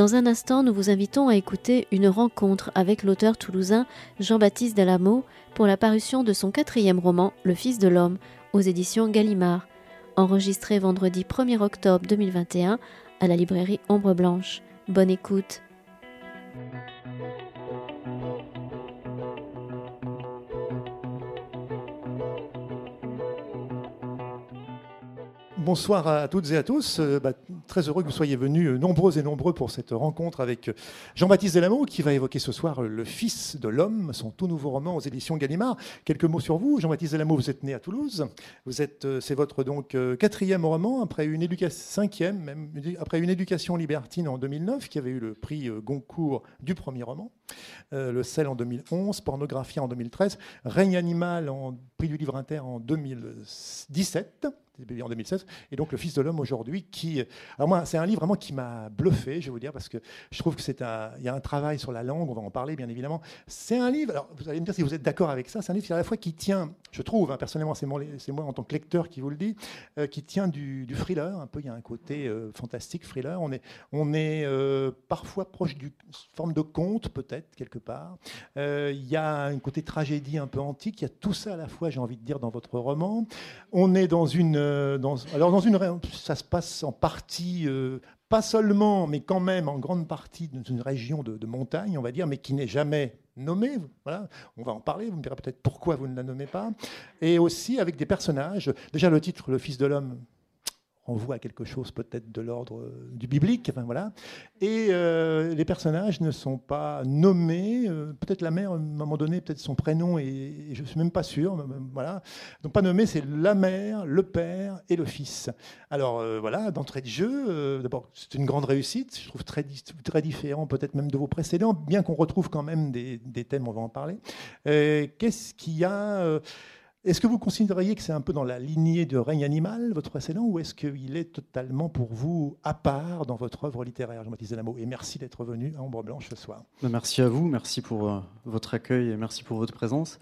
Dans un instant, nous vous invitons à écouter une rencontre avec l'auteur toulousain Jean-Baptiste Dalamo pour la parution de son quatrième roman, Le Fils de l'Homme, aux éditions Gallimard, enregistré vendredi 1er octobre 2021 à la librairie Ombre Blanche. Bonne écoute. Bonsoir à toutes et à tous. Euh, bah, très heureux que vous soyez venus euh, nombreux et nombreux pour cette rencontre avec euh, Jean-Baptiste Delamot qui va évoquer ce soir euh, Le Fils de l'Homme, son tout nouveau roman aux éditions Gallimard. Quelques mots sur vous. Jean-Baptiste Delamot. vous êtes né à Toulouse. Vous êtes, c'est votre donc quatrième roman après une éducation, cinquième même, après une éducation libertine en 2009 qui avait eu le prix Goncourt du premier roman. le sel en 2011, pornographie en 2013, règne animal en prix du livre inter en 2017 en 2016, et donc le Fils de l'homme aujourd'hui qui alors moi, c'est un livre vraiment qui m'a bluffé, je vais vous dire, parce que je trouve que c'est un, il y a un travail sur la langue, on va en parler bien évidemment. C'est un livre, alors vous allez me dire si vous êtes d'accord avec ça, c'est un livre qui à la fois qui tient, je trouve, hein, personnellement, c'est moi, en tant que lecteur qui vous le dis, euh, qui tient du, thriller, un peu, il y a un côté euh, fantastique thriller. On est, on est euh, parfois proche d'une forme de conte, peut-être, quelque part. Il y a un côté tragédie un peu antique, il y a tout ça à la fois, j'ai envie de dire, dans votre roman. On est dans une. Dans, alors, dans une. Ça se passe en partie euh, pas seulement, mais quand même en grande partie dans une région de, montagne, on va dire, mais qui n'est jamais nommée. Voilà. On va en parler, vous me direz peut-être pourquoi vous ne la nommez pas. Et aussi avec des personnages. Déjà le titre, Le Fils de l'homme, on voit quelque chose peut-être de l'ordre euh, du biblique. Enfin, voilà. Et euh, les personnages ne sont pas nommés. Euh, peut-être la mère, à un moment donné, peut-être son prénom, et, je ne suis même pas sûr. voilà. Donc pas nommé, c'est la mère, le père et le fils. Alors voilà, d'entrée de jeu, d'abord, c'est une grande réussite. Je trouve très, très différent peut-être même de vos précédents, bien qu'on retrouve quand même des, des, thèmes, on va en parler. Qu'est-ce qu'il y a est-ce que vous considériez que c'est un peu dans la lignée de Règne animal, votre précédent, ou est-ce qu'il est totalement pour vous à part dans votre œuvre littéraire, Jean-Baptiste mot. Et merci d'être venu à Ombre Blanche ce soir. Bah, merci à vous, merci pour euh, votre accueil et merci pour votre présence.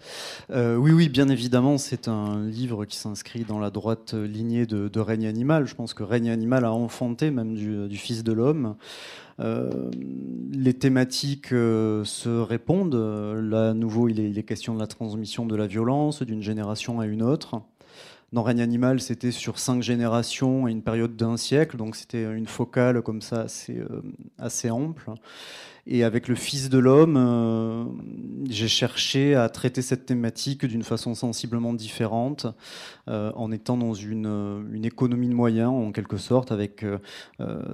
Euh, oui, oui, bien évidemment, c'est un livre qui s'inscrit dans la droite lignée de, Règne animal. Je pense que Règne animal a enfanté même du Fils de l'homme. Euh, les thématiques euh, se répondent. Euh, là, à nouveau, il est, il est, question de la transmission de la violence d'une génération à une autre. Dans Règne animal, c'était sur cinq générations et une période d'un siècle, donc c'était une focale comme ça assez, euh, assez ample. Et avec le Fils de l'homme, euh, j'ai cherché à traiter cette thématique d'une façon sensiblement différente, euh, en étant dans une, une, économie de moyens, en quelque sorte, avec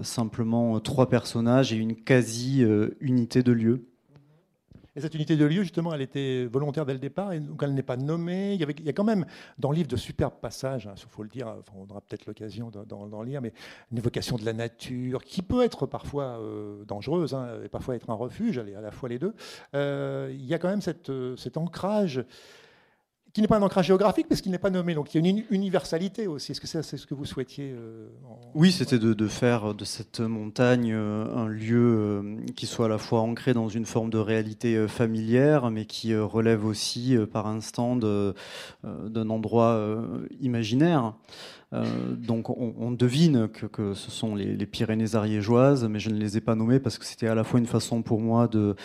simplement trois personnages et une quasi-unité de lieu. Et cette unité de lieu, justement, elle était volontaire dès le départ, et donc elle n'est pas nommée. Il y, a quand même dans le livre de superbes passages, hein, il faut le dire, on aura peut-être l'occasion d'en lire, mais une évocation de la nature qui peut être parfois euh, dangereuse hein, et parfois être un refuge, à la fois les deux. Euh, il y a quand même cette, euh, cet ancrage qui n'est pas un ancrage géographique parce qu'il n'est pas nommé. Donc il y a une universalité aussi. Est-ce que c'est ce que vous souhaitiez euh, Oui, c'était de, faire de cette montagne euh, un lieu euh, qui soit à la fois ancré dans une forme de réalité familière, mais qui relève aussi par instant d'un endroit imaginaire. Euh, donc on, devine que, ce sont les, Pyrénées ariégeoises, mais je ne les ai pas nommées parce que c'était à la fois une façon pour moi de,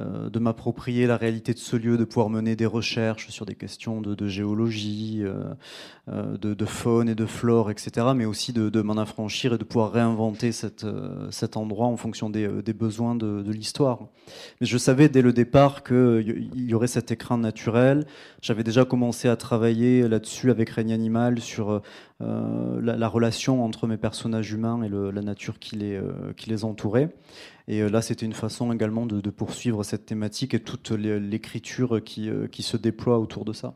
euh, de m'approprier la réalité de ce lieu, de pouvoir mener des recherches sur des questions de, géologie, euh, de, faune et de flore, etc., mais aussi de, m'en affranchir et de pouvoir réinventer cette, cet endroit en fonction des, besoins de, de l'histoire. Mais je savais dès le départ qu'il y aurait cet écrin naturel. J'avais déjà commencé à travailler là-dessus avec Règne Animal sur euh, la, relation entre mes personnages humains et la nature qui les, euh, entourait. Et euh, là, c'était une façon également de, poursuivre cette thématique et toute l'écriture qui se déploie autour de ça.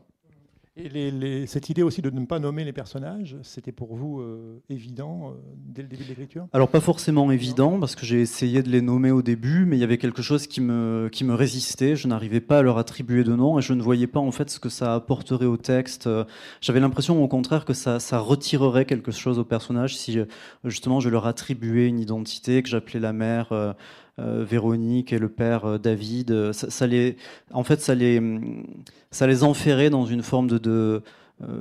Et cette idée aussi de ne pas nommer les personnages, c'était pour vous euh, évident euh, dès le début de l'écriture Alors pas forcément évident, parce que j'ai essayé de les nommer au début, mais il y avait quelque chose qui me, qui me résistait, je n'arrivais pas à leur attribuer de nom, et je ne voyais pas en fait ce que ça apporterait au texte. J'avais l'impression au contraire que ça, ça retirerait quelque chose au personnage si euh, justement je leur attribuais une identité, que j'appelais la mère. Euh, Véronique et le père euh, David. Euh, ça, les, en fait, ça ça les enferrait dans une forme de,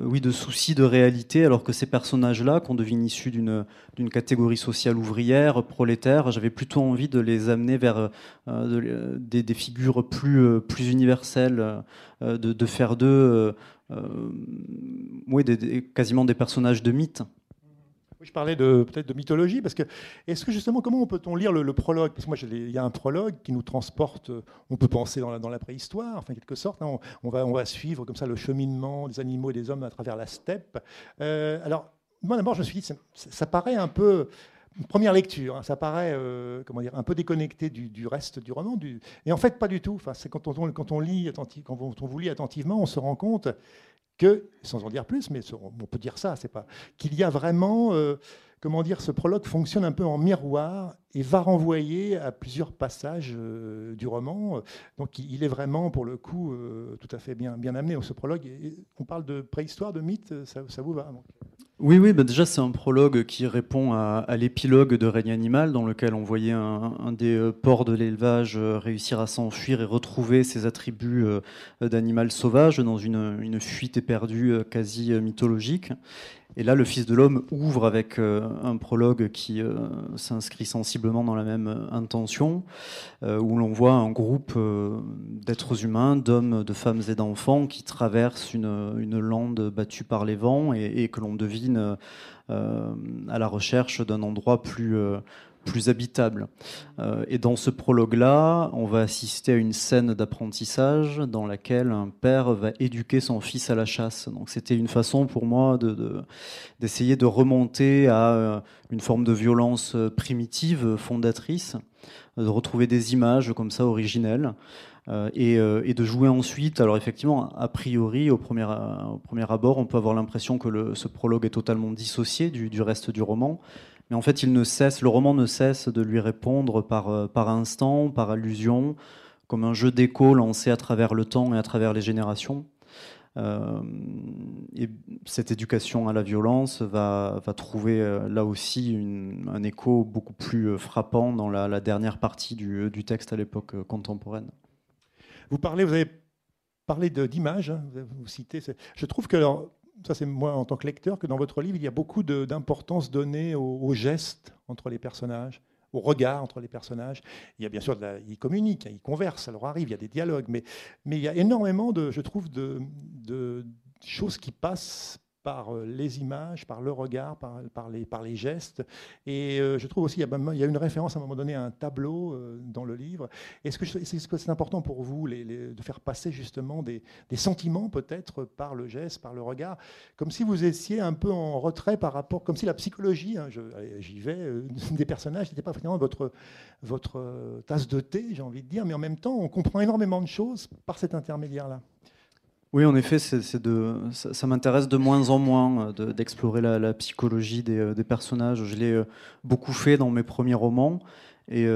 oui, de soucis de réalité, alors que ces personnages-là, qu'on devine issus d'une catégorie sociale ouvrière, prolétaire, j'avais plutôt envie de les amener vers des, figures plus, plus universelles, de, faire d'eux quasiment des personnages de mythes. Je parlais peut-être de mythologie parce que est-ce que justement comment peut-on lire le, prologue Parce que moi il y a un prologue qui nous transporte. Euh, on peut penser dans la, préhistoire, enfin quelque sorte. Hein, on, va on va suivre comme ça le cheminement des animaux et des hommes à travers la steppe. Euh, alors moi d'abord je me suis dit ça, paraît un peu première lecture, hein, ça paraît euh, comment dire, un peu déconnecté du, reste du roman. Du... Et en fait, pas du tout. Enfin, c'est quand, on, quand, on quand on vous lit attentivement, on se rend compte que, sans en dire plus, mais on peut dire ça, c'est pas qu'il y a vraiment, euh, comment dire, ce prologue fonctionne un peu en miroir et va renvoyer à plusieurs passages euh, du roman. Donc il est vraiment, pour le coup, euh, tout à fait bien, bien amené. Ce prologue, on parle de préhistoire, de mythe, ça, vous va oui, oui, bah déjà c'est un prologue qui répond à, l'épilogue de Règne animal, dans lequel on voyait un, des euh, porcs de l'élevage euh, réussir à s'enfuir et retrouver ses attributs euh, d'animal sauvage dans une, une fuite éperdue quasi mythologique. Et là, le Fils de l'homme ouvre avec euh, un prologue qui euh, s'inscrit sensiblement dans la même euh, intention, où l'on voit un groupe d'êtres humains, d'hommes, de femmes et d'enfants, qui traversent une, lande battue par les vents et que l'on devine à la recherche d'un endroit plus plus habitable. Euh, et dans ce prologue-là, on va assister à une scène d'apprentissage dans laquelle un père va éduquer son fils à la chasse. Donc c'était une façon pour moi d'essayer de, de, remonter à euh, une forme de violence euh, primitive, fondatrice, de retrouver des images comme ça originelles. et, de jouer ensuite. Alors effectivement, a priori, au premier, premier abord, on peut avoir l'impression que ce prologue est totalement dissocié du, du reste du roman, mais en fait, il ne cesse, le roman ne cesse de lui répondre par, euh, par instant, par allusion, comme un jeu d'écho lancé à travers le temps et à travers les générations. Euh, et cette éducation à la violence va, va trouver euh, là aussi un écho beaucoup plus frappant dans la, dernière partie du, du texte à l'époque contemporaine. Vous parlez, vous avez parlé d'images, hein, vous citez. Je trouve que ça c'est moi en tant que lecteur, que dans votre livre, il y a beaucoup d'importance donnée aux, gestes entre les personnages, au regard entre les personnages. Il y a bien sûr, ils communiquent, ils conversent, ça leur arrive, il y a des dialogues, mais, mais il y a énormément, de, je trouve, de, de choses qui passent par euh, les images, par le regard, par, les, gestes. Et euh, je trouve aussi, il y a une référence à un moment donné à un tableau euh, dans le livre. Est-ce que c'est important pour vous de faire passer justement des, sentiments peut-être par le geste, par le regard Comme si vous étiez un peu en retrait par rapport, comme si la psychologie, hein, j'y vais, des personnages n'était pas vraiment votre tasse de thé, j'ai envie de dire, mais en même temps, on comprend énormément de choses par cet intermédiaire-là. Oui, en effet, ça, m'intéresse de moins en moins euh, d'explorer la, psychologie euh, des, personnages. Je l'ai euh, beaucoup fait dans mes premiers romans. Et,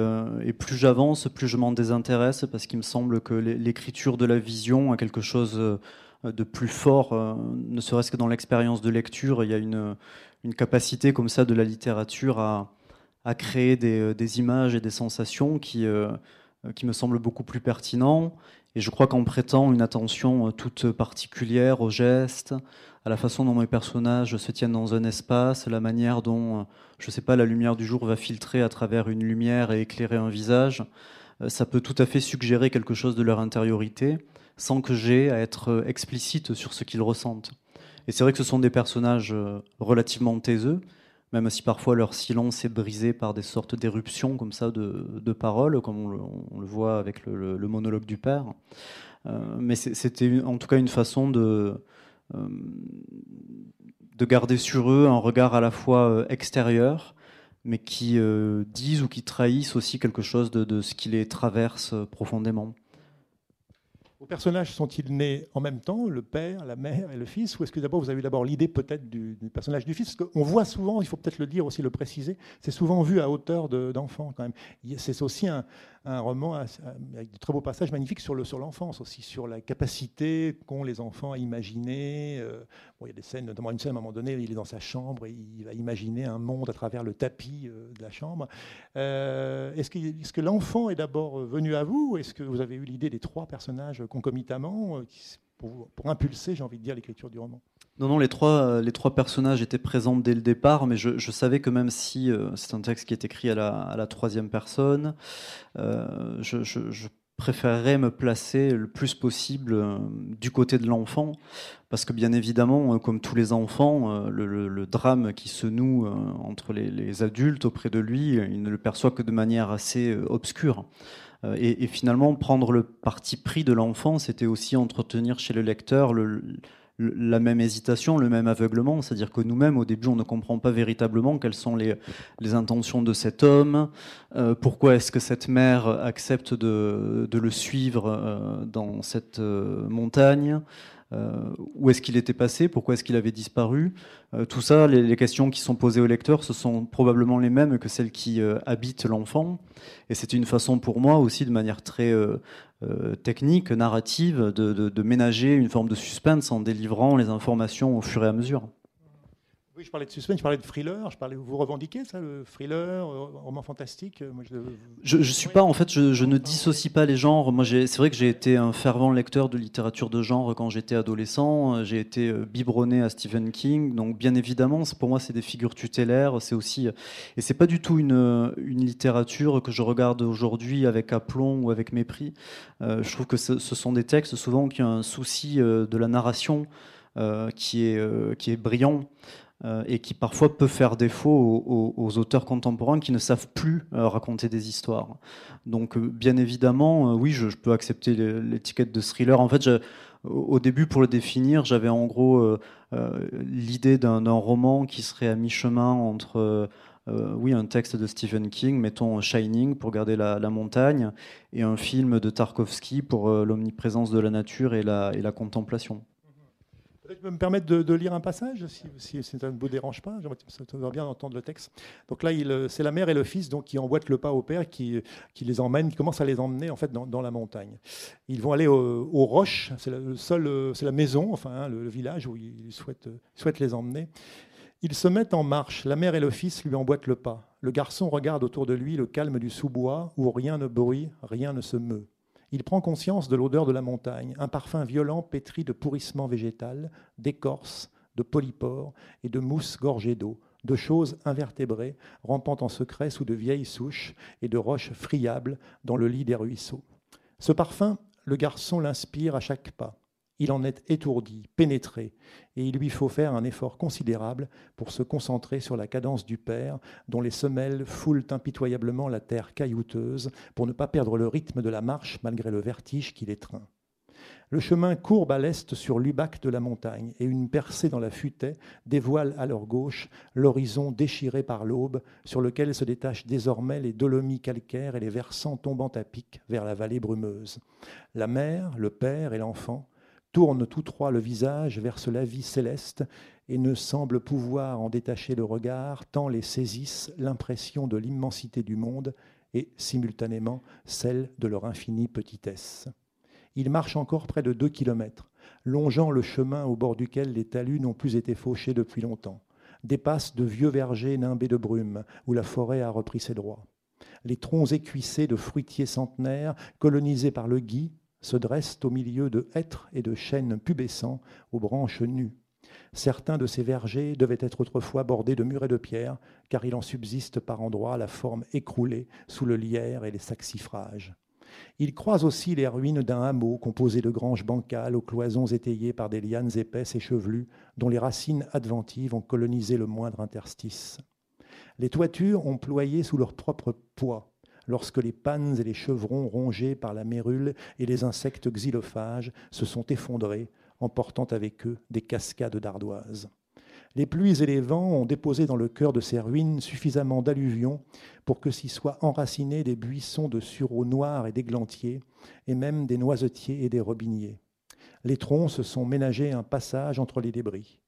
plus j'avance, plus je m'en désintéresse parce qu'il me semble que l'écriture de la vision a quelque chose de plus fort, ne serait-ce que dans l'expérience de lecture. Il y a une, capacité comme ça de la littérature à, créer des, images et des sensations qui, qui me semblent beaucoup plus pertinents et je crois qu'en prêtant une attention euh, toute particulière aux gestes, à la façon dont mes personnages se tiennent dans un espace, la manière dont, euh, je sais pas, la lumière du jour va filtrer à travers une lumière et éclairer un visage, euh, ça peut tout à fait suggérer quelque chose de leur intériorité, sans que j'ai à être explicite sur ce qu'ils ressentent. Et c'est vrai que ce sont des personnages relativement taiseux, même si parfois leur silence est brisé par des sortes d'éruptions comme ça de, de paroles, comme on le, voit avec le, monologue du père. Euh, mais c'était en tout cas une façon de, euh, de garder sur eux un regard à la fois euh, extérieur, mais qui disent ou qui trahissent aussi quelque chose de, de ce qui les traverse profondément. Vos personnages sont-ils nés en même temps, le père, la mère et le fils Ou est-ce que d'abord vous avez d'abord l'idée peut-être du, personnage du fils Parce qu'on voit souvent, il faut peut-être le dire aussi, le préciser, c'est souvent vu à hauteur d'enfant quand même. C'est aussi un, roman avec de très beaux passages magnifiques sur l'enfance le, sur aussi, sur la capacité qu'ont les enfants à imaginer, euh, il y a des scènes, notamment une scène à un moment donné, il est dans sa chambre et il va imaginer un monde à travers le tapis euh, de la chambre. Euh, est-ce que, que l'enfant est d'abord euh, venu à vous Est-ce que vous avez eu l'idée des trois personnages concomitamment pour, pour impulser, j'ai envie de dire, l'écriture du roman non, non, les trois, les trois personnages étaient présents dès le départ, mais je, savais que même si c'est un texte qui est écrit à la, troisième personne, je, je, je, préférerais me placer le plus possible euh, du côté de l'enfant, parce que bien évidemment, euh, comme tous les enfants, euh, le, drame qui se noue entre les, adultes auprès de lui, il ne le perçoit que de manière assez obscure. Et, et, finalement, prendre le parti pris de l'enfant, c'était aussi entretenir chez le lecteur le, la même hésitation, le même aveuglement, c'est-à-dire que nous-mêmes, au début, on ne comprend pas véritablement quelles sont les, intentions de cet homme, euh, pourquoi est-ce que cette mère accepte de, le suivre euh, dans cette euh, montagne, où est-ce qu'il était passé, pourquoi est-ce qu'il avait disparu. tout ça, les, questions qui sont posées au lecteur, ce sont probablement les mêmes que celles qui habitent l'enfant. Et c'est une façon pour moi aussi, de manière très euh, technique narrative de, de, ménager une forme de suspense en délivrant les informations au fur et à mesure. Oui, je parlais de suspense, je parlais de thriller, je parlais, vous revendiquez ça, le thriller, euh, roman fantastique euh, Je ne suis pas, en fait, je, ne dissocie pas les genres. Moi, c'est vrai que j'ai été un fervent lecteur de littérature de genre quand j'étais adolescent. J'ai été euh, biberonné à Stephen King. Donc, bien évidemment, pour moi, c'est des figures tutélaires. C'est aussi, et c'est pas du tout une, une, littérature que je regarde aujourd'hui avec aplomb ou avec mépris. je trouve que ce, sont des textes souvent qui ont un souci de la narration qui, est, qui est brillant. Euh, et qui parfois peut faire défaut aux, auteurs contemporains qui ne savent plus euh, raconter des histoires. Donc euh, bien évidemment, oui, je, peux accepter l'étiquette de thriller. En fait, au début, pour le définir, j'avais en gros l'idée d'un roman qui serait à mi-chemin entre, oui, un texte de Stephen King, mettons Shining pour garder la, montagne, et un film de Tarkovsky pour l'omniprésence de la nature et la contemplation. Je vais me permettre de, lire un passage, si, ça ne vous dérange pas. Ça J'aimerais bien entendre le texte. Donc là, euh, c'est la mère et le fils qui emboîtent le pas au père, qui, qui les emmène, qui commence à les emmener en fait dans, la montagne. Ils vont aller aux roches, euh, c'est la, maison, enfin hein, le, village où ils souhaitent, euh, souhaitent les emmener. Ils se mettent en marche, la mère et le fils lui emboîtent le pas. Le garçon regarde autour de lui le calme du sous-bois où rien ne bruit, rien ne se meut. Il prend conscience de l'odeur de la montagne, un parfum violent pétri de pourrissements végétal, d'écorce, de polypores et de mousses gorgées d'eau, de choses invertébrées rampant en secret sous de vieilles souches et de roches friables dans le lit des ruisseaux. Ce parfum, le garçon l'inspire à chaque pas. Il en est étourdi, pénétré, et il lui faut faire un effort considérable pour se concentrer sur la cadence du père, dont les semelles foulent impitoyablement la terre caillouteuse, pour ne pas perdre le rythme de la marche malgré le vertige qui l'étreint. Le chemin courbe à l'est sur l'ubac de la montagne, et une percée dans la futaie dévoile à leur gauche l'horizon déchiré par l'aube, sur lequel se détachent désormais les dolomies calcaires et les versants tombant à pic vers la vallée brumeuse. La mère, le père et l'enfant tournent tous trois le visage vers la vie céleste et ne semblent pouvoir en détacher le regard, tant les saisissent l'impression de l'immensité du monde et simultanément celle de leur infinie petitesse. Ils marchent encore près de deux kilomètres, longeant le chemin au bord duquel les talus n'ont plus été fauchés depuis longtemps, dépassent de vieux vergers nimbés de brume, où la forêt a repris ses droits. Les troncs écuissés de fruitiers centenaires, colonisés par le gui, se dressent au milieu de hêtres et de chênes pubescents aux branches nues. Certains de ces vergers devaient être autrefois bordés de et de pierre, car il en subsiste par endroits la forme écroulée sous le lierre et les saxifrages. Il croise aussi les ruines d'un hameau composé de granges bancales aux cloisons étayées par des lianes épaisses et chevelues, dont les racines adventives ont colonisé le moindre interstice. Les toitures ont ployé sous leur propre poids, lorsque les pannes et les chevrons rongés par la mérule et les insectes xylophages se sont effondrés, emportant avec eux des cascades d'ardoises. Les pluies et les vents ont déposé dans le cœur de ces ruines suffisamment d'alluvions pour que s'y soient enracinés des buissons de sureaux noirs et d'églantiers, et même des noisetiers et des robiniers. Les troncs se sont ménagés un passage entre les débris.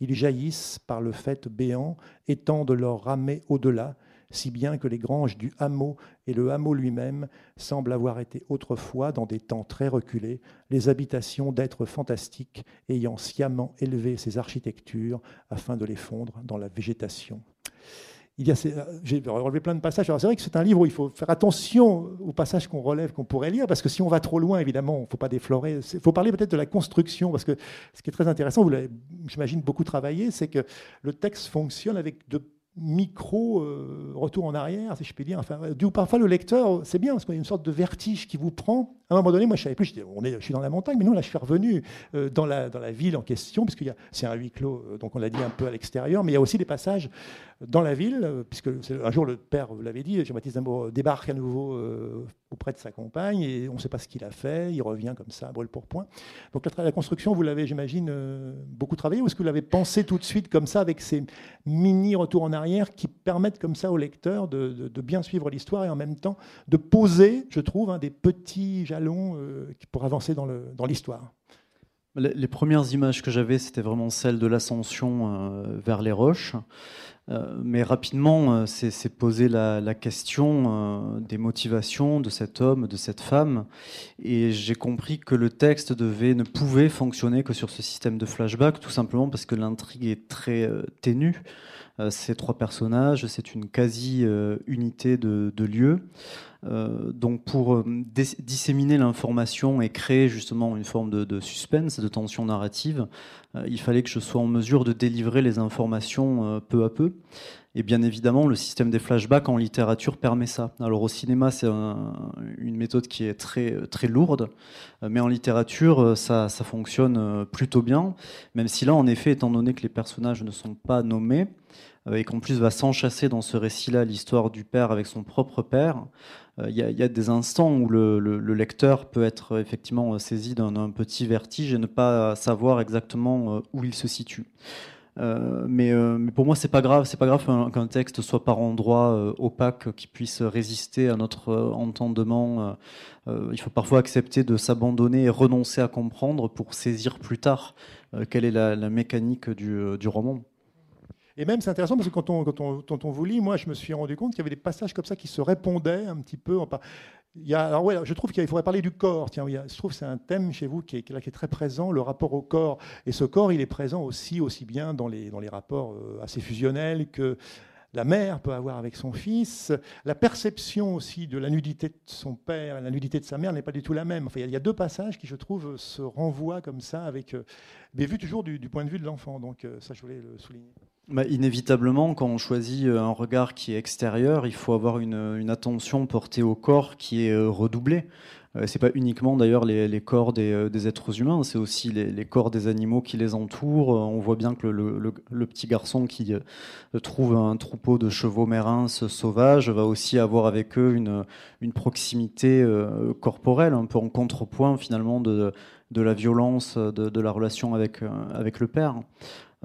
Ils jaillissent par le fait béant, étendent leurs ramées au-delà, si bien que les granges du hameau et le hameau lui-même semblent avoir été autrefois, dans des temps très reculés, les habitations d'êtres fantastiques ayant sciemment élevé ces architectures afin de les fondre dans la végétation. Euh, j'ai relevé plein de passages. c'est vrai que c'est un livre où il faut faire attention aux passages qu'on relève, qu'on pourrait lire, parce que si on va trop loin, évidemment, il ne faut pas déflorer. Il faut parler peut-être de la construction, parce que ce qui est très intéressant, vous l'avez, j'imagine, beaucoup travaillé, c'est que le texte fonctionne avec de micro euh, retour en arrière, si je puis dire. Enfin, du, parfois, le lecteur, c'est bien, parce qu'il y a une sorte de vertige qui vous prend à un moment donné, moi, je savais plus. Je, on est, je suis dans la montagne, mais non, là, je suis revenu euh, dans, la, dans la ville en question, puisque c'est un huis clos, euh, donc on l'a dit un peu à l'extérieur, mais il y a aussi des passages dans la ville, euh, puisque un jour, le père, vous l'avez dit, Jean-Baptiste d'Amour, débarque à nouveau auprès de sa compagne, et on ne sait pas ce qu'il a fait, il revient comme ça, brûle pour point. Donc la, la construction, vous l'avez, j'imagine, beaucoup travaillé, ou est-ce que vous l'avez pensé tout de suite comme ça, avec ces mini retours en arrière qui permettent comme ça au lecteur de, de, bien suivre l'histoire et en même temps de poser, je trouve, un hein, des petits jalons euh, pour avancer dans l'histoire. Les premières images que j'avais, c'était vraiment celles de l'ascension euh, vers les roches. Euh, mais rapidement, euh, c'est poser la, question euh, des motivations de cet homme, de cette femme. Et j'ai compris que le texte devait, ne pouvait fonctionner que sur ce système de flashback, tout simplement parce que l'intrigue est très ténue. ces trois personnages, c'est une quasi-unité de, de, lieu. donc pour disséminer l'information et créer justement une forme de suspense, de tension narrative, il fallait que je sois en mesure de délivrer les informations peu à peu. Et bien évidemment, le système des flashbacks en littérature permet ça. Alors au cinéma, c'est une méthode qui est très, très lourde, mais en littérature, ça, fonctionne euh, plutôt bien, même si là, en effet, étant donné que les personnages ne sont pas nommés, euh, et qu'en plus va s'enchasser dans ce récit-là l'histoire du père avec son propre père, euh, il y, a des instants où le, le lecteur peut être effectivement saisi d'un petit vertige et ne pas savoir exactement où il se situe. Euh, euh, mais, pour moi, c'est pas grave. C'est pas grave qu'un, texte soit par endroit euh, opaque, qui puisse résister à notre entendement. il faut parfois accepter de s'abandonner et renoncer à comprendre pour saisir plus tard quelle est la, mécanique du, roman. Et même, c'est intéressant parce que quand on, on, vous lit, moi, je me suis rendu compte qu'il y avait des passages comme ça qui se répondaient un petit peu. En alors ouais, je trouve qu'il faudrait parler du corps. Tiens, je trouve que c'est un thème chez vous qui est, très présent, le rapport au corps. Et ce corps, il est présent aussi, aussi bien dans les, dans les rapports euh, assez fusionnels que la mère peut avoir avec son fils. La perception aussi de la nudité de son père et la nudité de sa mère n'est pas du tout la même. Enfin, il y a deux passages qui, je trouve, se renvoient comme ça, avec, euh, mais vu toujours du point de vue de l'enfant. Donc euh, ça, je voulais le souligner. Bah, inévitablement, quand on choisit euh, un regard qui est extérieur, il faut avoir une, attention portée au corps qui est euh, redoublée. Ce euh, c'est pas uniquement d'ailleurs les, corps des, êtres humains, c'est aussi les, corps des animaux qui les entourent. On voit bien que le, petit garçon qui trouve un troupeau de chevaux mérins sauvages va aussi avoir avec eux une, proximité corporelle, un peu en contrepoint finalement de, la violence de, de la relation avec, avec le père.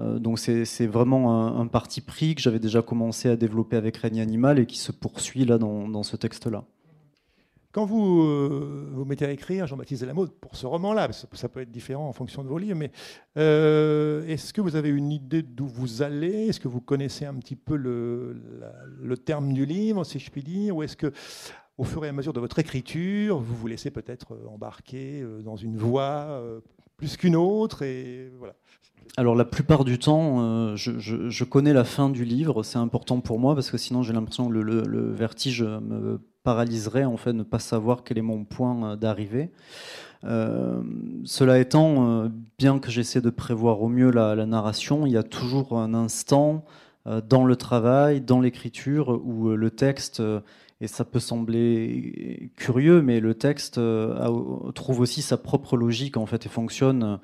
Euh, donc c'est vraiment un, parti pris que j'avais déjà commencé à développer avec Règne Animal et qui se poursuit là dans, ce texte-là. Quand vous euh, vous mettez à écrire, Jean-Baptiste Lamotte, pour ce roman-là, ça, peut être différent en fonction de vos livres, mais euh, est-ce que vous avez une idée d'où vous allez Est-ce que vous connaissez un petit peu le, terme du livre, si je puis dire Ou est-ce que au fur et à mesure de votre écriture, vous vous laissez peut-être embarquer dans une voie plus qu'une autre. Et voilà alors la plupart du temps, euh, je, connais la fin du livre, c'est important pour moi parce que sinon j'ai l'impression que le, vertige me paralyserait, en fait, ne pas savoir quel est mon point euh, d'arrivée. Euh, cela étant, bien que j'essaie de prévoir au mieux la, narration, il y a toujours un instant dans le travail, dans l'écriture, où le texte et ça peut sembler curieux, mais le texte trouve aussi sa propre logique en fait et fonctionne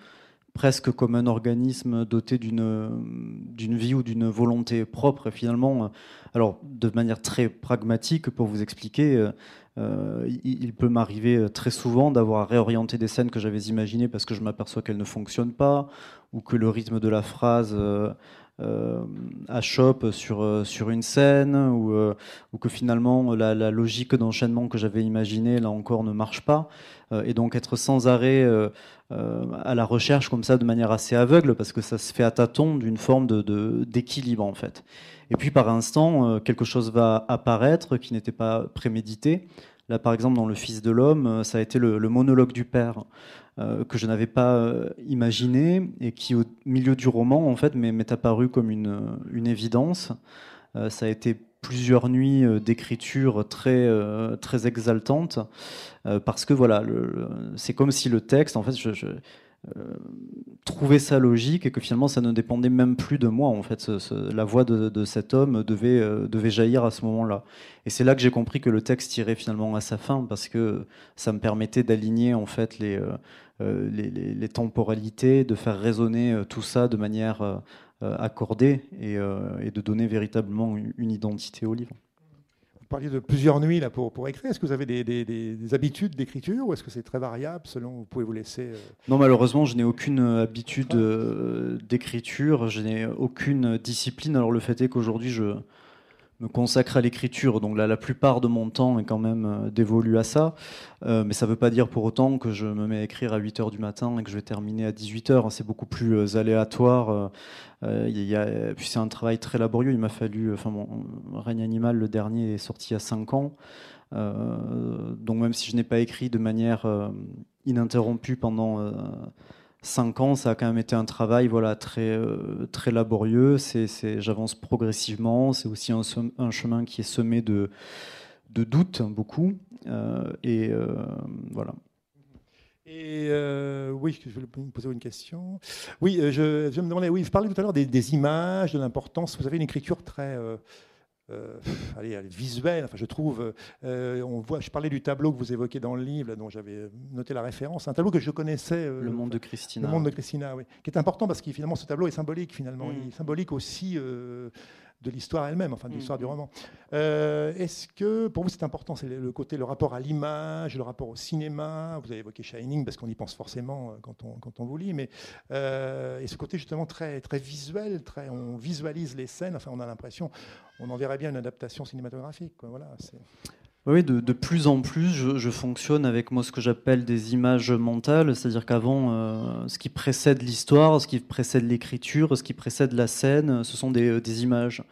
presque comme un organisme doté d'une vie ou d'une volonté propre. finalement, alors de manière très pragmatique, pour vous expliquer, euh, euh, il peut m'arriver très souvent d'avoir à réorienter des scènes que j'avais imaginées parce que je m'aperçois qu'elles ne fonctionnent pas, ou que le rythme de la phrase... Euh, euh, à chope sur, euh, sur une scène, ou, euh, que finalement la, logique d'enchaînement que j'avais imaginé là encore, ne marche pas. et donc être sans arrêt à la recherche comme ça de manière assez aveugle, parce que ça se fait à tâtons d'une forme d'équilibre de, d'équilibre en fait. Et puis par instant, quelque chose va apparaître qui n'était pas prémédité. Là, par exemple, dans Le Fils de l'homme, ça a été le monologue du père. Euh, que je n'avais pas euh, imaginé et qui, au milieu du roman, en fait, m'est apparu comme une, euh, une évidence. ça a été plusieurs nuits d'écriture très très exaltante parce que voilà c'est comme si le texte en fait je, je sa logique et que finalement ça ne dépendait même plus de moi en fait la voix de, cet homme devait, devait jaillir à ce moment là et c'est là que j'ai compris que le texte irait finalement à sa fin parce que ça me permettait d'aligner en fait les, euh, les, temporalités, de faire résonner euh, tout ça de manière euh, accordée et, de donner véritablement une identité au livre. Vous parliez de plusieurs nuits là, pour, pour écrire. Est-ce que vous avez des, habitudes d'écriture ou est-ce que c'est très variable selon Vous pouvez vous laisser. Non, malheureusement, je n'ai aucune habitude d'écriture, je n'ai aucune discipline. Alors le fait est qu'aujourd'hui, je, me consacre à l'écriture. Donc là, la plupart de mon temps est quand même euh, dévolu à ça. Euh, mais ça ne veut pas dire pour autant que je me mets à écrire à 8h du matin et que je vais terminer à 18h. C'est beaucoup plus aléatoire. puis c'est un travail très laborieux. Il m'a fallu... Euh, enfin, mon règne animal, le dernier, est sorti à 5 ans. donc même si je n'ai pas écrit de manière ininterrompue pendant cinq ans, ça a quand même été un travail voilà, très, euh, très laborieux. C'est, j'avance progressivement. C'est aussi un, chemin qui est semé de, de doutes, hein, beaucoup. Euh, et euh, voilà. Et oui, je vais vous poser une question. Oui, je, je, me demandais, oui, vous parlez tout à l'heure des, des, images, de l'importance. Vous avez une écriture très euh, allez, visuelle enfin, je trouve. Euh, on voit, je parlais du tableau que vous évoquez dans le livre, dont j'avais noté la référence, un tableau que je connaissais. Euh, le monde de Christina. Le monde de Christina, oui. Qui est important parce que finalement, ce tableau est symbolique, finalement. Mm. Il est symbolique aussi euh, de l'histoire elle-même, enfin de mm-hmm. l'histoire du roman. Euh, est-ce que pour vous c'est important, c'est le côté, le rapport à l'image, le rapport au cinéma Vous avez évoqué Shining parce qu'on y pense forcément euh, quand on, quand on vous lit, mais euh, et ce côté justement très, très visuel, très, on visualise les scènes, enfin on a l'impression, on en verrait bien une adaptation cinématographique. Quoi, voilà, oui, de, plus en plus, je, fonctionne avec moi ce que j'appelle des images mentales, c'est-à-dire qu'avant, euh, ce qui précède l'histoire, ce qui précède l'écriture, ce qui précède la scène, ce sont des, euh, images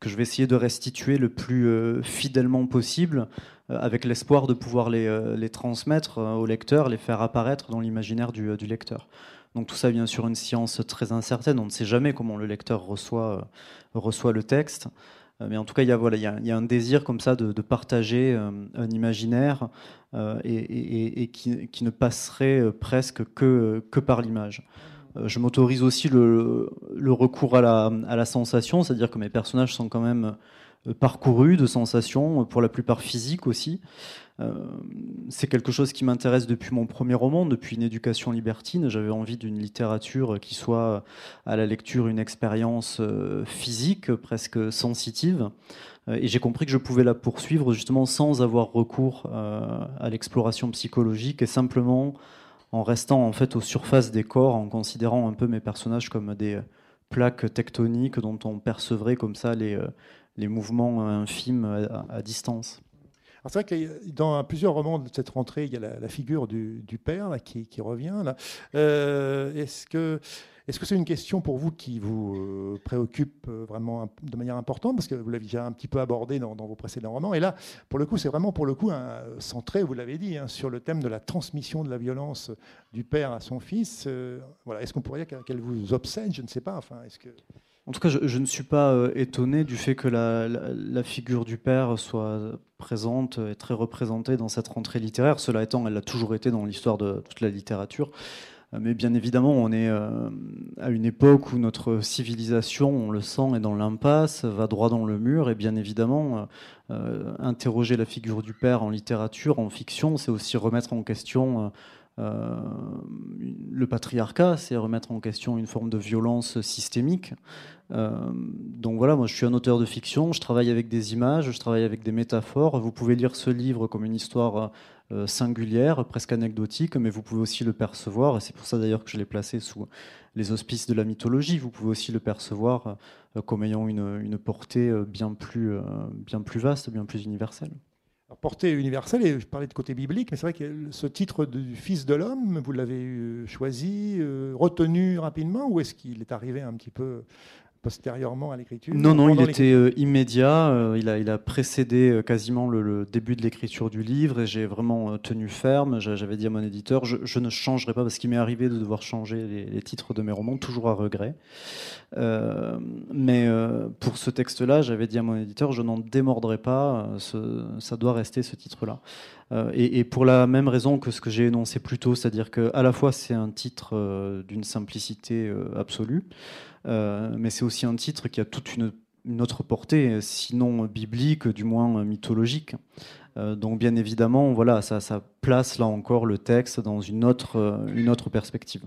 que je vais essayer de restituer le plus euh, fidèlement possible, avec l'espoir de pouvoir les, transmettre au lecteur, les faire apparaître dans l'imaginaire du, lecteur. Donc tout ça, bien sûr, une science très incertaine. On ne sait jamais comment le lecteur reçoit le texte. Euh, mais en tout cas, il y, a, voilà, y un désir comme ça de, partager euh, un imaginaire euh, et, qui, ne passerait presque que, que par l'image je m'autorise aussi le, recours à la, à la sensation, c'est-à-dire que mes personnages sont quand même parcouru, de sensations, pour la plupart physiques aussi. Euh, c'est quelque chose qui m'intéresse depuis mon premier roman, depuis une éducation libertine. J'avais envie d'une littérature qui soit à la lecture une expérience euh, physique, presque sensitive. Euh, et j'ai compris que je pouvais la poursuivre justement sans avoir recours à l'exploration psychologique et simplement en restant en fait aux surfaces des corps, en considérant un peu mes personnages comme des plaques tectoniques dont on percevrait comme ça les, les mouvements infimes à, à distance. c'est vrai que dans plusieurs romans de cette rentrée, il y a la, figure du, père qui, revient. Euh, est-ce que que c'est une question pour vous qui vous euh, préoccupe euh, vraiment de manière importante Parce que vous l'avez déjà un petit peu abordé dans, vos précédents romans. Et là, pour le coup, c'est vraiment pour le coup un, centré, vous l'avez dit, hein, sur le thème de la transmission de la violence du père à son fils. voilà. Est-ce qu'on pourrait dire qu'elle vous obsède Je ne sais pas. Enfin, est-ce que... En tout cas, je, ne suis pas euh, étonné du fait que la, figure du père soit présente et très représentée dans cette rentrée littéraire. Cela étant, elle a toujours été dans l'histoire de toute la littérature. Euh, mais bien évidemment, on est euh, à une époque où notre civilisation, on le sent, est dans l'impasse, va droit dans le mur. Et bien évidemment, interroger la figure du père en littérature, en fiction, c'est aussi remettre en question euh, le patriarcat, c'est remettre en question une forme de violence systémique. Euh, donc voilà, moi je suis un auteur de fiction, je travaille avec des images, je travaille avec des métaphores. Vous pouvez lire ce livre comme une histoire euh, singulière, presque anecdotique, mais vous pouvez aussi le percevoir, et c'est pour ça d'ailleurs que je l'ai placé sous les auspices de la mythologie, vous pouvez aussi le percevoir comme ayant une, portée bien plus, bien plus vaste, bien plus universelle portée universelle, et je parlais de côté biblique, mais c'est vrai que ce titre du Fils de l'homme, vous l'avez euh, choisi, euh, retenu rapidement, ou est-ce qu'il est arrivé un petit peu postérieurement à l'écriture Non, non, il était euh, immédiat. Euh, il, a, il a précédé euh, quasiment le, début de l'écriture du livre et j'ai vraiment tenu ferme. J'avais dit à mon éditeur, je, ne changerai pas parce qu'il m'est arrivé de devoir changer les, titres de mes romans, toujours à regret. mais pour ce texte-là, j'avais dit à mon éditeur, je n'en démordrai pas. ça doit rester ce titre-là. Euh, et, pour la même raison que ce que j'ai énoncé plus tôt, c'est-à-dire qu'à la fois c'est un titre euh, d'une simplicité euh, absolue, mais c'est aussi un titre qui a toute une, autre portée, sinon biblique, du moins mythologique. donc bien évidemment, voilà, ça, place là encore le texte dans une autre perspective.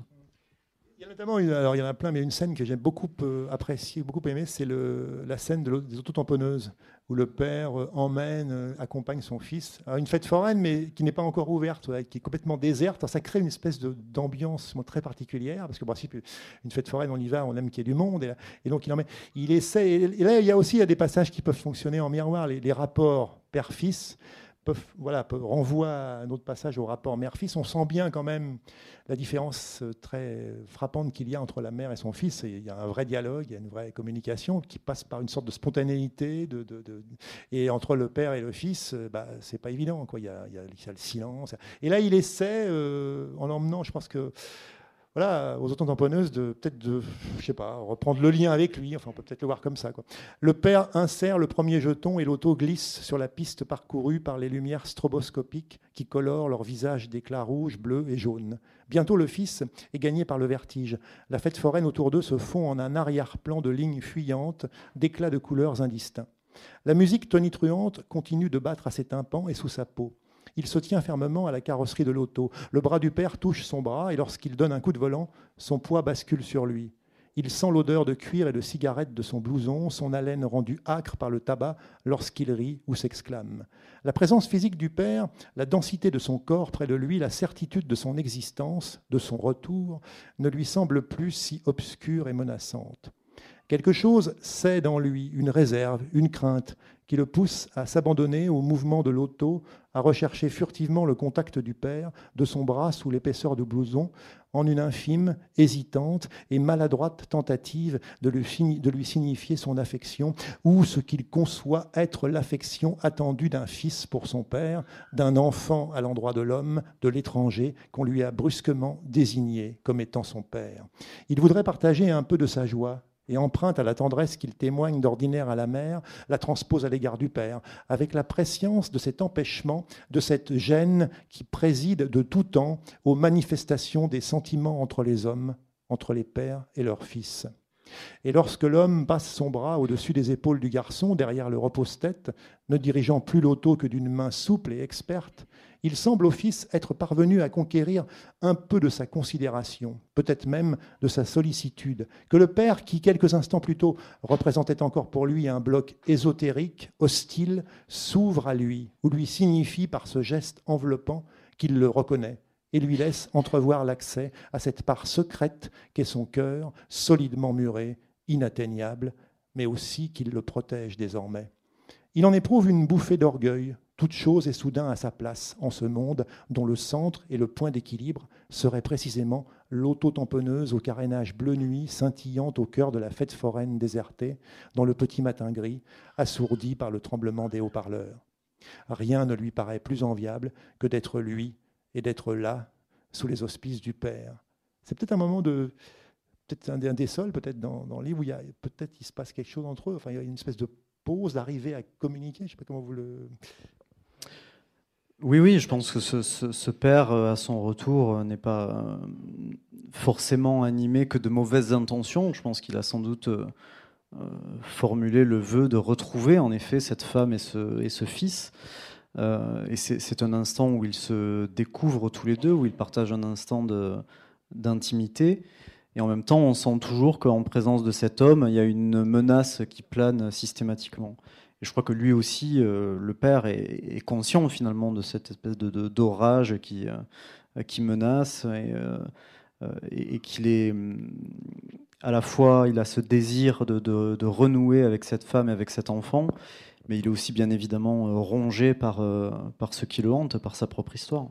Il y a notamment il y en a plein, mais une scène que j'ai beaucoup euh, apprécier appréciée, beaucoup aimée, c'est la scène des autotamponneuses, où le père euh, emmène, euh, accompagne son fils à une fête foraine, mais qui n'est pas encore ouverte, qui est complètement déserte. ça crée une espèce d'ambiance très particulière, parce que principe, une fête foraine, on y va, on aime qu'il y ait du monde, et, là, donc il essaie. Et, là, il y a aussi des passages qui peuvent fonctionner en miroir, les rapports père-fils peuvent, voilà, renvoient à autre passage au rapport mère-fils. On sent bien quand même la différence euh, très frappante qu'il y a entre la mère et son fils. il y a un vrai dialogue, il y a une vraie communication qui passe par une sorte de spontanéité. et entre le père et le fils, euh, bah, c'est pas évident. Quoi. Il, y a, le silence. Et là, il essaie, euh, en l'emmenant, je pense que voilà, aux autant tamponneuses de peut-être de, je sais pas, reprendre le lien avec lui. Enfin, on peut peut-être le voir comme ça. Quoi. Le père insère le premier jeton et l'auto glisse sur la piste parcourue par les lumières stroboscopiques qui colorent leur visage d'éclats rouges, bleus et jaunes. Bientôt, le fils est gagné par le vertige. La fête foraine autour d'eux se fond en un arrière-plan de lignes fuyantes, d'éclats de couleurs indistincts. La musique tonitruante continue de battre à ses tympans et sous sa peau. Il se tient fermement à la carrosserie de l'auto. Le bras du père touche son bras et lorsqu'il donne un coup de volant, son poids bascule sur lui. Il sent l'odeur de cuir et de cigarette de son blouson, son haleine rendue âcre par le tabac lorsqu'il rit ou s'exclame. La présence physique du père, la densité de son corps près de lui, la certitude de son existence, de son retour, ne lui semble plus si obscure et menaçante. Quelque chose cède en lui, une réserve, une crainte qui le pousse à s'abandonner au mouvement de l'auto, à rechercher furtivement le contact du père, de son bras sous l'épaisseur du blouson, en une infime, hésitante et maladroite tentative de lui, de lui signifier son affection ou ce qu'il conçoit être l'affection attendue d'un fils pour son père, d'un enfant à l'endroit de l'homme, de l'étranger qu'on lui a brusquement désigné comme étant son père. Il voudrait partager un peu de sa joie, et empreinte à la tendresse qu'il témoigne d'ordinaire à la mère, la transpose à l'égard du père, avec la prescience de cet empêchement, de cette gêne qui préside de tout temps aux manifestations des sentiments entre les hommes, entre les pères et leurs fils. Et lorsque l'homme passe son bras au-dessus des épaules du garçon, derrière le repose-tête, ne dirigeant plus l'auto que d'une main souple et experte, il semble au Fils être parvenu à conquérir un peu de sa considération, peut-être même de sa sollicitude, que le Père, qui quelques instants plus tôt représentait encore pour lui un bloc ésotérique, hostile, s'ouvre à lui, ou lui signifie par ce geste enveloppant qu'il le reconnaît et lui laisse entrevoir l'accès à cette part secrète qu'est son cœur, solidement muré, inatteignable, mais aussi qu'il le protège désormais. Il en éprouve une bouffée d'orgueil, toute chose est soudain à sa place en ce monde dont le centre et le point d'équilibre serait précisément l'auto-tamponneuse au carénage bleu nuit scintillante au cœur de la fête foraine désertée, dans le petit matin gris, assourdi par le tremblement des haut-parleurs. Rien ne lui paraît plus enviable que d'être lui et d'être là, sous les auspices du Père. C'est peut-être un moment de. Peut-être un, des sols peut-être dans, dans, le livre, où il peut-être il se passe quelque chose entre eux. Enfin, il y a une espèce de pause, d'arriver à communiquer. Je ne sais pas comment vous le. Oui, oui, je pense que ce, père, euh, à son retour, euh, n'est pas euh, forcément animé que de mauvaises intentions. Je pense qu'il a sans doute formulé le vœu de retrouver, en effet, cette femme et ce, fils. et c'est un instant où ils se découvrent tous les deux, où ils partagent un instant d'intimité. Et en même temps, on sent toujours qu'en présence de cet homme, il y a une menace qui plane systématiquement je crois que lui aussi, euh, le père, est, conscient finalement de cette espèce de d'orage qui, euh, qui menace euh, et, et, qu'il est hum, à la fois, il a ce désir de, de, renouer avec cette femme et avec cet enfant, mais il est aussi bien évidemment rongé par, par ce qui le hante, par sa propre histoire.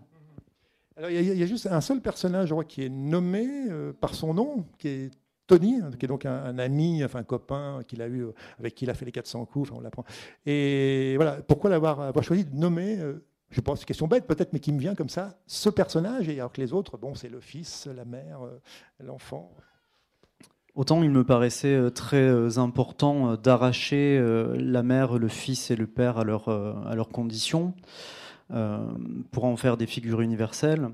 Alors il y, a juste un seul personnage qui est nommé par son nom, qui est Tony, qui est donc un, ami, enfin un copain qu'il a eu, avec qui il a fait les 400 coups, on l'apprend. Et voilà, pourquoi l'avoir avoir choisi de nommer euh, je pense, question bête peut-être, mais qui me vient comme ça, ce personnage, alors que les autres, bon, c'est le fils, la mère, euh, l'enfant. Autant il me paraissait euh, très important d'arracher la mère, le fils et le père à, leur, à leurs conditions, pour en faire des figures universelles.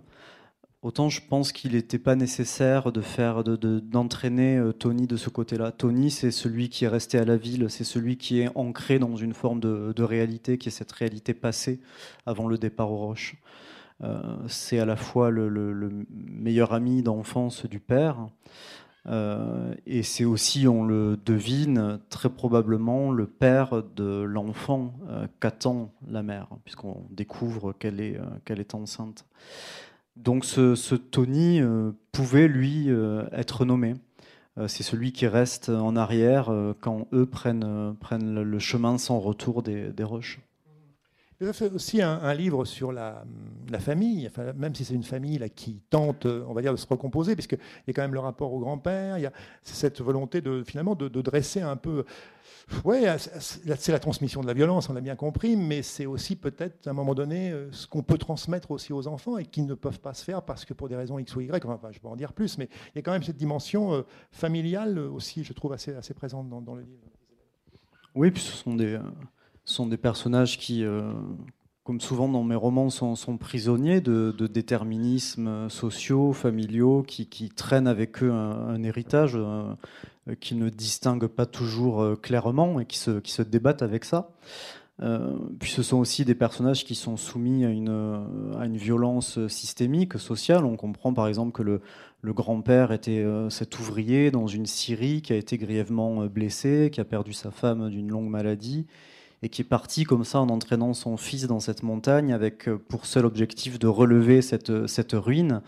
Autant je pense qu'il n'était pas nécessaire de faire d'entraîner euh, Tony de ce côté-là. Tony, c'est celui qui est resté à la ville, c'est celui qui est ancré dans une forme de, réalité, qui est cette réalité passée avant le départ aux roches. Euh, c'est à la fois le, meilleur ami d'enfance du père, euh, et c'est aussi, on le devine, très probablement le père de l'enfant qu'attend la mère, puisqu'on découvre qu'elle est, est enceinte. Donc ce, Tony euh, pouvait, lui, euh, être nommé. Euh, c'est celui qui reste en arrière quand eux prennent, le chemin sans retour des, roches. Il a fait aussi un, livre sur la, famille, même si c'est une famille qui tente, on va dire, de se recomposer, puisqu'il y a quand même le rapport au grand-père, il y a cette volonté de, finalement de dresser un peu oui, c'est la transmission de la violence, on l'a bien compris, mais c'est aussi peut-être à un moment donné euh, ce qu'on peut transmettre aussi aux enfants et qui ne peuvent pas se faire parce que pour des raisons X ou Y, enfin, je peux en dire plus, mais il y a quand même cette dimension euh, familiale euh, aussi, je trouve, assez, assez présente dans, le livre. Oui, ce sont des, sont des personnages qui, comme souvent dans mes romans, sont, prisonniers de, déterminismes sociaux, familiaux, qui, traînent avec eux un, héritage. Euh, qui ne distinguent pas toujours euh, clairement et qui se, qui se débattent avec ça. Euh, puis ce sont aussi des personnages qui sont soumis à une, à une violence systémique, sociale. On comprend par exemple que le, le grand-père était cet ouvrier dans une Syrie qui a été grièvement blessé, qui a perdu sa femme d'une longue maladie et qui est parti comme ça en entraînant son fils dans cette montagne avec pour seul objectif de relever cette, cette ruine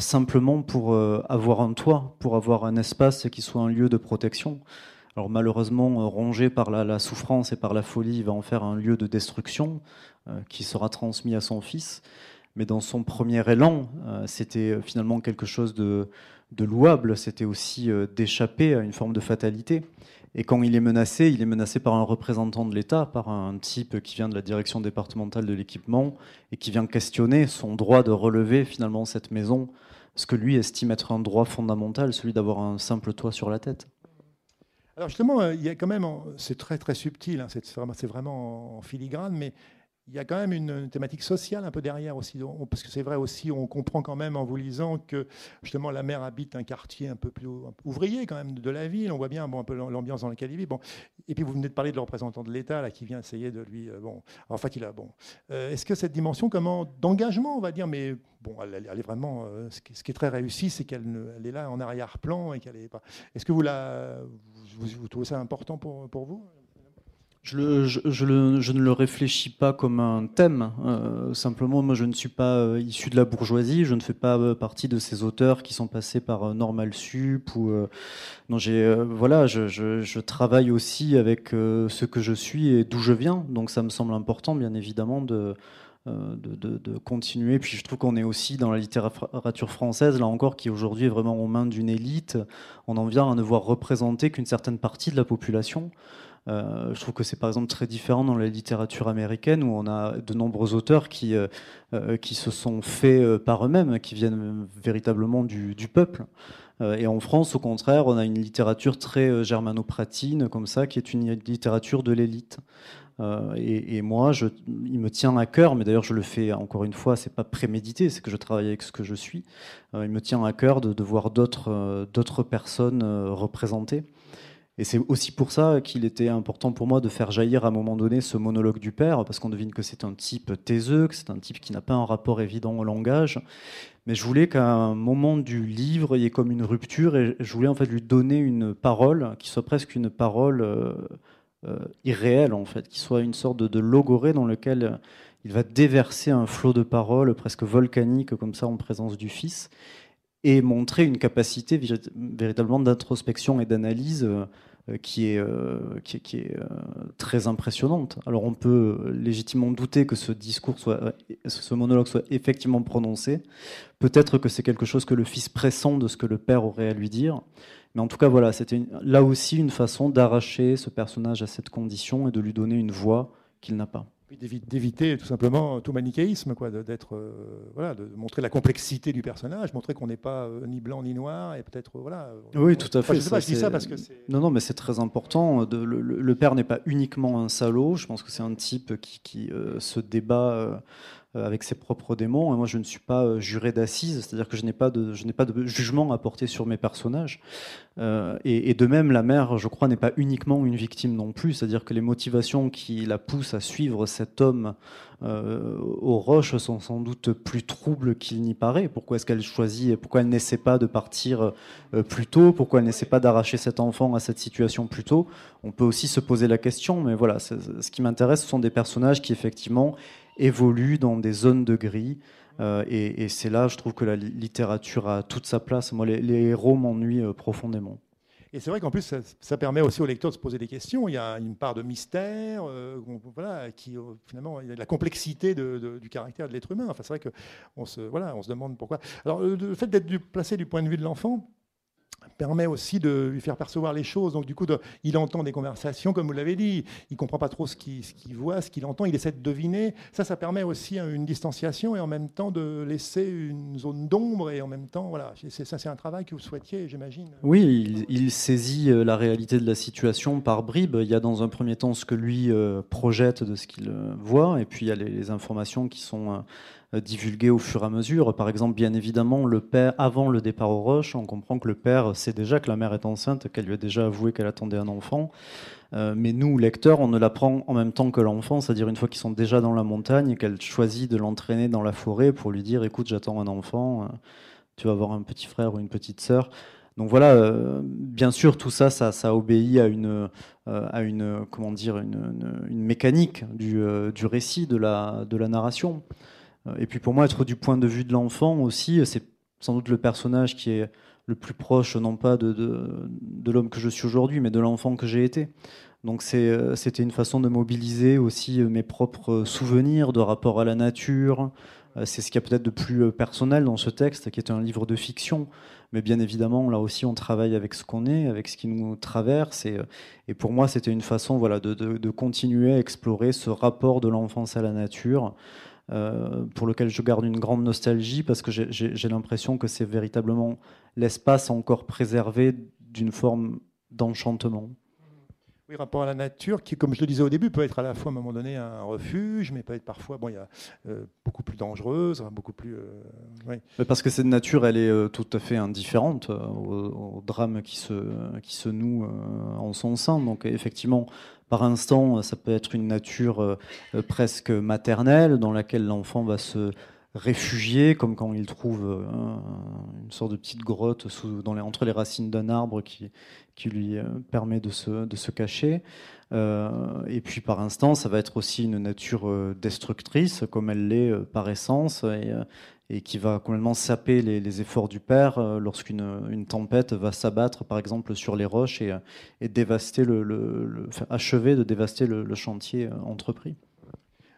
simplement pour euh, avoir un toit, pour avoir un espace qui soit un lieu de protection. Alors malheureusement, euh, rongé par la, souffrance et par la folie, il va en faire un lieu de destruction euh, qui sera transmis à son fils. Mais dans son premier élan, c'était finalement quelque chose de, louable, c'était aussi d'échapper à une forme de fatalité. Et quand il est menacé, il est menacé par un représentant de l'État, par un type qui vient de la direction départementale de l'équipement et qui vient questionner son droit de relever finalement cette maison ce que lui estime être un droit fondamental, celui d'avoir un simple toit sur la tête. Alors justement, euh, il y a quand même, c'est très très subtil, hein, c'est vraiment en filigrane, mais il y a quand même une thématique sociale un peu derrière aussi, parce que c'est vrai aussi, on comprend quand même en vous lisant que justement la mère habite un quartier un peu plus ouvrier quand même de la ville. On voit bien un peu l'ambiance dans laquelle il vit. Bon, et puis vous venez de parler de le représentant de l'État qui vient essayer de lui. Euh, bon, en fait, il a bon. Euh, est-ce que cette dimension, comment d'engagement, on va dire, mais bon, elle, est vraiment. Euh, ce, qui, est très réussi, c'est qu'elle est là en arrière-plan et qu'elle est pas. Est-ce que vous la, vous, trouvez ça important pour vous je, ne le réfléchis pas comme un thème. Euh, simplement, moi, je ne suis pas euh, issu de la bourgeoisie. Je ne fais pas euh, partie de ces auteurs qui sont passés par Normal Sup. Ou, non, j'ai voilà, je, travaille aussi avec ce que je suis et d'où je viens. Donc, ça me semble important, bien évidemment, de, de, continuer. Puis je trouve qu'on est aussi dans la littérature française, là encore, qui aujourd'hui est vraiment aux mains d'une élite. On en vient à ne voir représenter qu'une certaine partie de la population. Euh, je trouve que c'est par exemple très différent dans la littérature américaine où on a de nombreux auteurs qui, euh, euh, qui se sont faits par eux-mêmes, qui viennent véritablement du, peuple. Et en France, au contraire, on a une littérature très germanopratine, comme ça, qui est une littérature de l'élite. et, moi, il me tient à cœur, mais d'ailleurs je le fais encore une fois, c'est pas prémédité, c'est que je travaille avec ce que je suis. il me tient à cœur de, voir d'autres d'autres personnes représentées. Et c'est aussi pour ça qu'il était important pour moi de faire jaillir à un moment donné ce monologue du père, parce qu'on devine que c'est un type taiseux, que c'est un type qui n'a pas un rapport évident au langage. Mais je voulais qu'à un moment du livre, il y ait comme une rupture, et je voulais en fait lui donner une parole qui soit presque une parole euh, euh, irréelle, en fait, qui soit une sorte de, de logorée dans lequel il va déverser un flot de paroles presque volcanique, comme ça, en présence du fils et montrer une capacité véritablement d'introspection et d'analyse euh, euh, qui est, qui est, euh, très impressionnante. Alors on peut légitimement douter que ce discours soit, ce monologue soit effectivement prononcé. Peut-être que c'est quelque chose que le fils pressent de ce que le père aurait à lui dire. Mais en tout cas, voilà, c'était là aussi une façon d'arracher ce personnage à cette condition et de lui donner une voix qu'il n'a pas. Puis d'éviter tout simplement tout manichéisme, quoi, d'être euh, voilà, de montrer la complexité du personnage, montrer qu'on n'est pas euh, ni blanc ni noir, et peut-être euh, voilà. Oui, tout à fait. Je, dis ça parce que non, non, mais c'est très important. le, père n'est pas uniquement un salaud. Je pense que c'est un type qui, qui se débat euh, avec ses propres démons. Et moi, je ne suis pas euh, juré d'assises, c'est-à-dire que je n'ai pas de, je n'ai pas de jugement à porter sur mes personnages. Euh, et, de même, la mère, je crois, n'est pas uniquement une victime non plus, c'est-à-dire que les motivations qui la poussent à suivre cet homme aux roches sont sans doute plus troubles qu'il n'y paraît. Pourquoi est-ce qu'elle choisit, pourquoi elle n'essaie pas de partir plus tôt, pourquoi elle n'essaie pas d'arracher cet enfant à cette situation plus tôt On peut aussi se poser la question, mais voilà, ce qui m'intéresse, ce sont des personnages qui effectivement évolue dans des zones de gris. Euh, et, c'est là, je trouve que la littérature a toute sa place. Moi, les, héros m'ennuient euh, profondément. Et c'est vrai qu'en plus, ça, permet aussi aux lecteurs de se poser des questions. Il y a une part de mystère, euh, voilà, qui finalement, il y a la complexité de, du caractère de l'être humain. Enfin, c'est vrai qu'on se, voilà, on se demande pourquoi. Alors, le fait d'être placé du point de vue de l'enfant, permet aussi de lui faire percevoir les choses. Donc, du coup, il entend des conversations, comme vous l'avez dit. Il comprend pas trop ce qu'il voit, ce qu'il entend. Il essaie de deviner. Ça, ça permet aussi hein, une distanciation et en même temps de laisser une zone d'ombre. Et en même temps, voilà, ça, c'est un travail que vous souhaitiez, j'imagine. Oui, il, saisit euh, la réalité de la situation par bribes. Il y a dans un premier temps ce que lui euh, projette de ce qu'il euh, voit. Et puis, il y a les, informations qui sont. Euh, divulgué au fur et à mesure. Par exemple, bien évidemment, le père, avant le départ aux roches on comprend que le père sait déjà que la mère est enceinte, qu'elle lui a déjà avoué qu'elle attendait un enfant. Euh, mais nous, lecteurs, on ne l'apprend en même temps que l'enfant, c'est-à-dire une fois qu'ils sont déjà dans la montagne, et qu'elle choisit de l'entraîner dans la forêt pour lui dire, écoute, j'attends un enfant, euh, tu vas avoir un petit frère ou une petite sœur. Donc voilà, bien sûr, tout ça, ça, obéit à une, à une, comment dire, une, mécanique du, récit, de la narration. Et puis pour moi, être du point de vue de l'enfant aussi, c'est sans doute le personnage qui est le plus proche, non pas de, de, l'homme que je suis aujourd'hui, mais de l'enfant que j'ai été. Donc euh, c'était une façon de mobiliser aussi euh, mes propres souvenirs de rapport à la nature. Euh, c'est ce qu'il y a peut-être de plus personnel dans ce texte, qui est un livre de fiction. Mais bien évidemment, là aussi, on travaille avec ce qu'on est, avec ce qui nous traverse. Et, et pour moi, c'était une façon voilà, de, de continuer à explorer ce rapport de l'enfance à la nature. Euh, pour lequel je garde une grande nostalgie parce que j'ai l'impression que c'est véritablement l'espace encore préservé d'une forme d'enchantement. Oui, rapport à la nature, qui, comme je le disais au début, peut être à la fois à un moment donné un refuge, mais peut être parfois bon, il y a, euh, beaucoup plus dangereuse, beaucoup plus. Euh, parce que cette nature, elle est tout à fait indifférente au, au drame qui se, qui se noue en son sein. Donc, effectivement, par instant, euh, ça peut être une nature euh, euh, presque maternelle dans laquelle l'enfant va se réfugier, comme quand il trouve une sorte de petite grotte sous, entre les racines d'un arbre qui, lui permet de se, cacher. et puis par instant, ça va être aussi une nature destructrice, comme elle l'est par essence, et qui va complètement saper les, efforts du père euh, lorsqu'une une tempête va s'abattre, par exemple, sur les roches et, euh, dévaster le, achever de dévaster le, chantier euh, entrepris.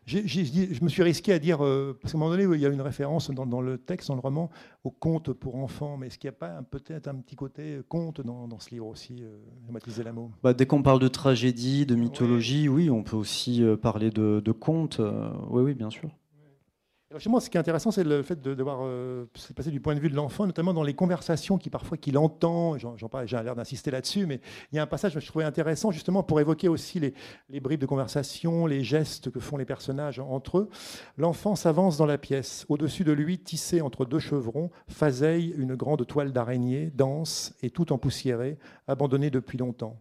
je me suis risqué à dire, parce qu'à un moment donné, il y a une référence dans, le texte, dans le roman, au conte pour enfants. Mais est-ce qu'il n'y a pas peut-être un petit côté conte dans, ce livre aussi, euh, bah, Dès qu'on parle de tragédie, de mythologie, oui, on peut aussi parler de, conte. oui, oui, bien sûr ce qui est intéressant, c'est le fait de euh, se passer du point de vue de l'enfant, notamment dans les conversations qui parfois qu'il entend. j'ai l'air d'insister là-dessus, mais il y a un passage que je trouvais intéressant justement pour évoquer aussi les, bribes de conversation, les gestes que font les personnages entre eux. L'enfant s'avance dans la pièce, au-dessus de lui, tissé entre deux chevrons, faseille une grande toile d'araignée, dense et tout empoussiérée, abandonnée depuis longtemps.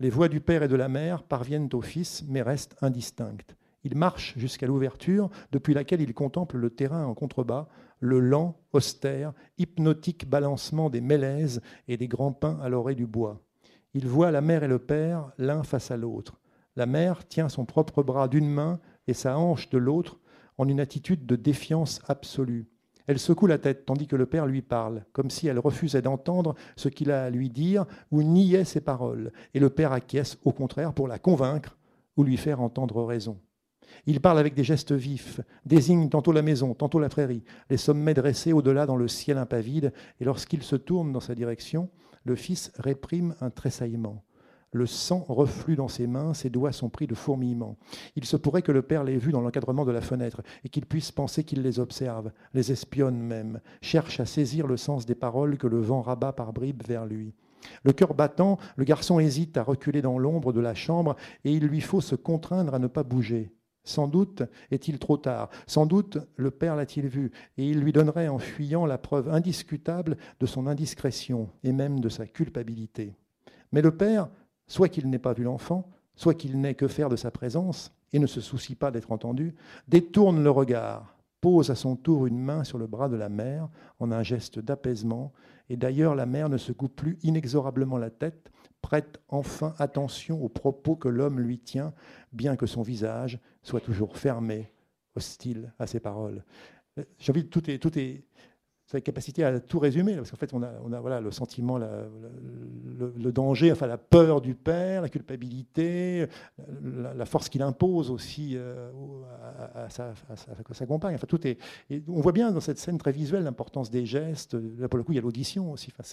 Les voix du père et de la mère parviennent au fils, mais restent indistinctes. Il marche jusqu'à l'ouverture, depuis laquelle il contemple le terrain en contrebas, le lent, austère, hypnotique balancement des mélèzes et des grands pins à l'oreille du bois. Il voit la mère et le père, l'un face à l'autre. La mère tient son propre bras d'une main et sa hanche de l'autre en une attitude de défiance absolue. Elle secoue la tête tandis que le père lui parle, comme si elle refusait d'entendre ce qu'il a à lui dire ou niait ses paroles, et le père acquiesce au contraire pour la convaincre ou lui faire entendre raison. Il parle avec des gestes vifs, désigne tantôt la maison, tantôt la prairie, les sommets dressés au-delà dans le ciel impavide, et lorsqu'il se tourne dans sa direction, le fils réprime un tressaillement. Le sang reflue dans ses mains, ses doigts sont pris de fourmillement. Il se pourrait que le père l'ait vu dans l'encadrement de la fenêtre et qu'il puisse penser qu'il les observe, les espionne même, cherche à saisir le sens des paroles que le vent rabat par bribes vers lui. Le cœur battant, le garçon hésite à reculer dans l'ombre de la chambre et il lui faut se contraindre à ne pas bouger. Sans doute est-il trop tard, sans doute le père l'a-t-il vu, et il lui donnerait en fuyant la preuve indiscutable de son indiscrétion et même de sa culpabilité. Mais le père, soit qu'il n'ait pas vu l'enfant, soit qu'il n'ait que faire de sa présence, et ne se soucie pas d'être entendu, détourne le regard, pose à son tour une main sur le bras de la mère en un geste d'apaisement, et d'ailleurs la mère ne secoue plus inexorablement la tête, prête enfin attention aux propos que l'homme lui tient, bien que son visage, soit toujours fermé, hostile à ses paroles. Euh, j'ai envie, tout tout cette capacité à tout résumer, parce qu'en fait, on a, voilà, le sentiment, le, danger, enfin la peur du père, la culpabilité, la, force qu'il impose aussi euh, à, sa, compagne. Enfin, tout est, on voit bien dans cette scène très visuelle l'importance des gestes. Là, pour le coup, il y a l'audition aussi. Enfin,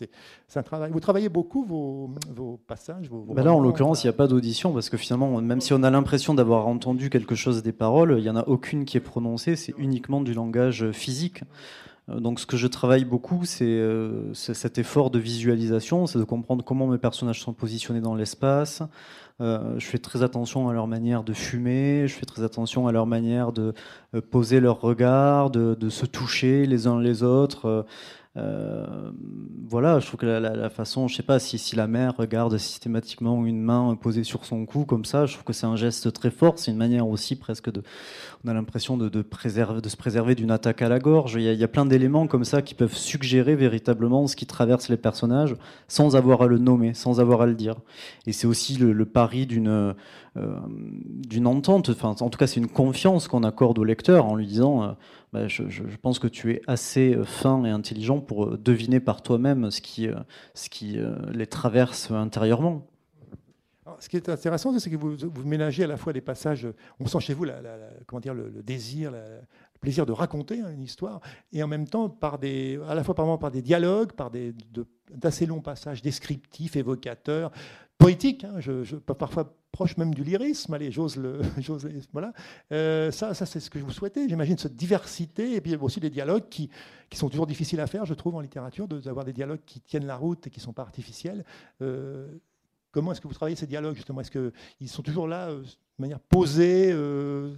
c'est, un travail. Vous travaillez beaucoup vos, passages Là, en l'occurrence, il n'y a euh, pas d'audition, parce que finalement, même si on a l'impression d'avoir entendu quelque chose des paroles, il n'y en a aucune qui est prononcée, c'est uniquement du langage physique. Euh, donc ce que je travaille beaucoup, euh, c'est cet effort de visualisation, c'est de comprendre comment mes personnages sont positionnés dans l'espace. Euh, je fais très attention à leur manière de fumer, je fais très attention à leur manière de poser leur regard, de se toucher les uns les autres. Euh, voilà, je trouve que la, façon, je sais pas si, si la mère regarde systématiquement une main posée sur son cou comme ça, je trouve que c'est un geste très fort. C'est une manière aussi presque de, on a l'impression de, de se préserver d'une attaque à la gorge. Il y a, plein d'éléments comme ça qui peuvent suggérer véritablement ce qui traverse les personnages sans avoir à le nommer, sans avoir à le dire. Et c'est aussi le, pari d'une euh, d'une entente. Enfin, en tout cas, c'est une confiance qu'on accorde au lecteur en lui disant. Euh, bah, je, pense que tu es assez euh, fin et intelligent pour euh, deviner par toi-même ce qui, euh, ce qui les traverse intérieurement. ce qui est intéressant, c'est que vous, ménagez à la fois des passages, on sent chez vous la, comment dire, le, désir, le plaisir de raconter hein, une histoire, et en même temps, par des, à la fois par, par des dialogues, par des, d'assez longs passages descriptifs, évocateurs, poétique, hein, je, parfois proche même du lyrisme, allez, j'ose le. voilà. Euh, ça, ça c'est ce que je vous souhaitais, j'imagine, cette diversité, et puis aussi des dialogues qui, qui, sont toujours difficiles à faire, je trouve, en littérature, d'avoir des dialogues qui tiennent la route et qui ne sont pas artificiels. Euh, comment est-ce que vous travaillez ces dialogues, justement Est-ce qu'ils sont toujours là euh, de manière posée,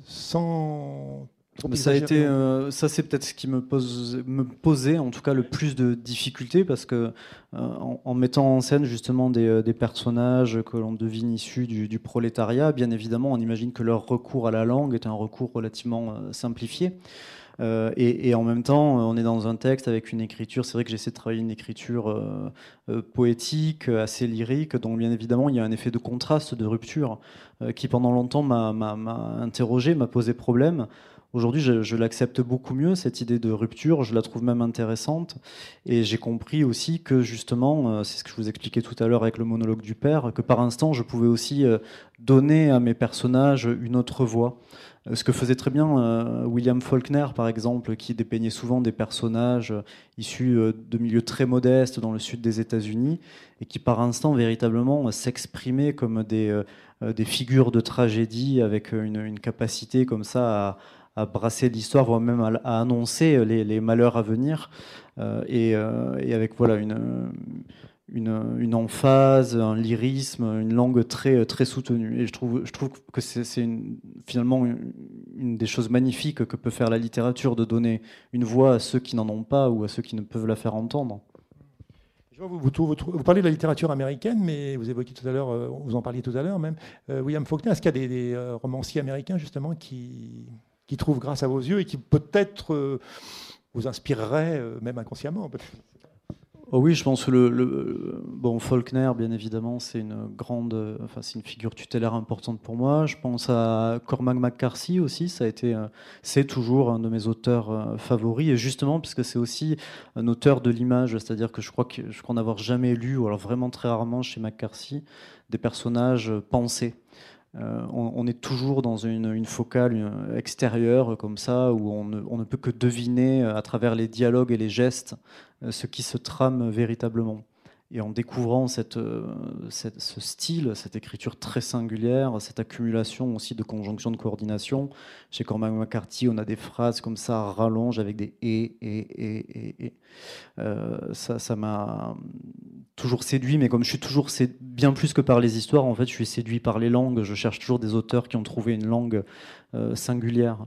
sans ça a été, hein. euh, ça c'est peut-être ce qui me, me posait en tout cas le plus de difficultés parce que euh, en, mettant en scène justement des, euh, personnages que l'on devine issus du, prolétariat, bien évidemment, on imagine que leur recours à la langue est un recours relativement simplifié. et, en même temps, on est dans un texte avec une écriture. C'est vrai que j'essaie de travailler une écriture poétique, assez lyrique. Donc, bien évidemment, il y a un effet de contraste, de rupture, qui pendant longtemps m'a interrogé, m'a posé problème. Aujourd'hui, je, l'accepte beaucoup mieux, cette idée de rupture, je la trouve même intéressante. Et j'ai compris aussi que justement, euh, c'est ce que je vous expliquais tout à l'heure avec le monologue du père, que par instant, je pouvais aussi euh, donner à mes personnages une autre voix. Euh, ce que faisait très bien William Faulkner, par exemple, qui dépeignait souvent des personnages issus de milieux très modestes dans le sud des États-Unis et qui, par instant, véritablement s'exprimaient comme des, des figures de tragédie avec une capacité comme ça à à brasser l'histoire, voire même à, annoncer euh, les, malheurs à venir. Euh, euh, et, avec voilà une, une, une, emphase, un lyrisme, une langue très, très soutenue. Et je trouve, je trouve que c'est finalement une, des choses magnifiques que peut faire la littérature, de donner une voix à ceux qui n'en ont pas ou à ceux qui ne peuvent la faire entendre. vous, parlez de la littérature américaine, mais vous évoquiez tout à l'heure, vous en parliez tout à l'heure même, William Faulkner. Est-ce qu'il y a des romanciers américains justement qui, qui trouve grâce à vos yeux et qui peut-être euh, vous inspirerait, euh, même inconsciemment. Oh oui, je pense que le, bon Faulkner, bien évidemment, c'est une grande, enfin c'est une figure tutélaire importante pour moi. Je pense à Cormac McCarthy aussi. Ça a été, euh, c'est toujours un de mes auteurs favoris. Et justement, puisque c'est aussi un auteur de l'image, c'est-à-dire que je crois que je crois n'avoir jamais lu, ou alors vraiment très rarement chez McCarthy, des personnages pensés. Euh, on, est toujours dans une, focale euh, extérieure euh, comme ça, où on ne, peut que deviner à travers les dialogues et les gestes ce qui se trame véritablement. Et en découvrant euh, ce style, cette écriture très singulière, cette accumulation aussi de conjonctions de coordination, chez Cormac McCarthy, on a des phrases comme ça, rallonge avec des et, et, et, et, euh, ça, ça m'a toujours séduit, mais comme je suis toujours bien plus que par les histoires, en fait, je suis séduit par les langues. Je cherche toujours des auteurs qui ont trouvé une langue euh, singulière.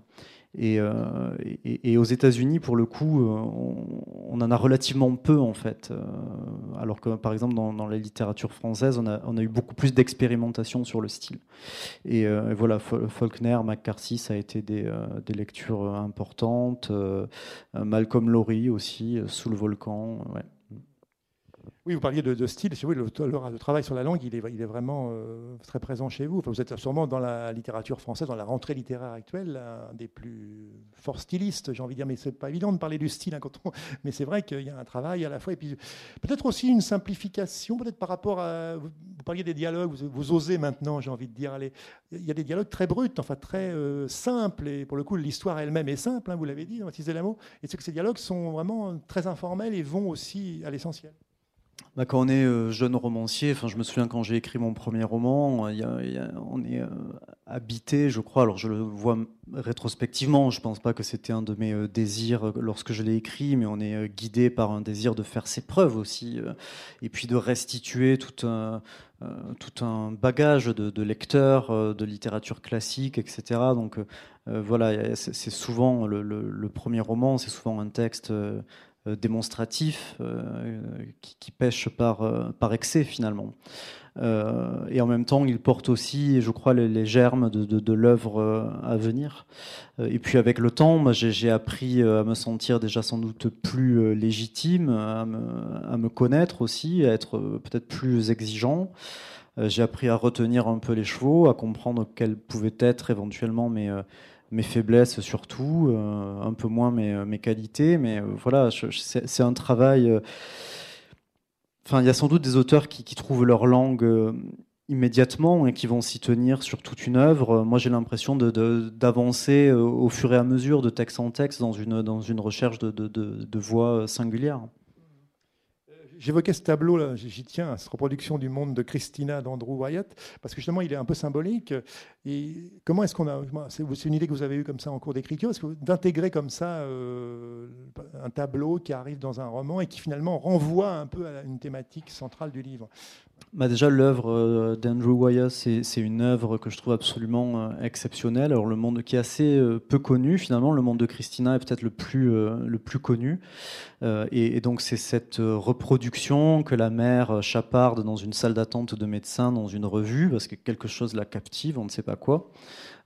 Euh, et, aux États-Unis, pour le coup, euh, on, en a relativement peu, en fait. Euh, alors que, par exemple, dans, la littérature française, on a, eu beaucoup plus d'expérimentation sur le style. Et, voilà, Faulkner, McCarthy, ça a été des, lectures importantes. Malcolm Lowry aussi, Sous le volcan. Oui, vous parliez de, style. le, travail sur la langue, il est, vraiment euh, très présent chez vous. Enfin, vous êtes sûrement dans la littérature française, dans la rentrée littéraire actuelle, un des plus forts stylistes, j'ai envie de dire. Mais c'est pas évident de parler du style, hein, quand on... mais c'est vrai qu'il y a un travail à la fois. Et puis peut-être aussi une simplification, peut-être par rapport à. Vous parliez des dialogues, vous, osez maintenant, j'ai envie de dire. il y a des dialogues très bruts, enfin très euh, simples. Et pour le coup, l'histoire elle-même est simple, hein, vous l'avez dit, Mathis Delamo. Et c'est que ces dialogues sont vraiment très informels et vont aussi à l'essentiel. Bah, quand on est euh, jeune romancier, enfin, je me souviens quand j'ai écrit mon premier roman, on est euh, habité, je crois. Alors, je le vois rétrospectivement. Je pense pas que c'était un de mes euh, désirs lorsque je l'ai écrit, mais on est guidé par un désir de faire ses preuves aussi, et puis de restituer tout un, tout un bagage de, lecteurs, de littérature classique, etc. Donc, voilà, c'est souvent le, premier roman, c'est souvent un texte euh, démonstratif euh, qui, pêche par, euh, par excès finalement. et en même temps, il porte aussi, je crois, les, germes de, l'œuvre à venir. et puis avec le temps, j'ai appris à me sentir déjà sans doute plus légitime, à me, connaître aussi, à être peut-être plus exigeant. J'ai appris à retenir un peu les chevaux, à comprendre quelles pouvaient être éventuellement mes, mes faiblesses surtout, euh, un peu moins mes, euh, qualités, mais euh, voilà, c'est un travail. Enfin, il y a sans doute des auteurs qui, trouvent leur langue immédiatement et qui vont s'y tenir sur toute une œuvre. Moi, j'ai l'impression d'avancer de, au fur et à mesure, de texte en texte, dans une, dans une recherche de, de voix singulière. J'évoquais ce tableau, j'y tiens, cette reproduction du monde de Christina d'Andrew Wyatt, parce que justement, il est un peu symbolique. Et comment est-ce qu'on a. C'est une idée que vous avez eue comme ça en cours d'écriture, d'intégrer comme ça euh, un tableau qui arrive dans un roman et qui finalement renvoie un peu à une thématique centrale du livre bah, déjà, l'œuvre euh, d'Andrew Wyeth c'est une œuvre que je trouve absolument euh, exceptionnelle. Alors, le monde qui est assez euh, peu connu, finalement, le monde de Christina est peut-être le plus, connu. Et, donc, c'est cette reproduction que la mère chaparde dans une salle d'attente de médecin, dans une revue, parce que quelque chose la captive, on ne sait pas quoi,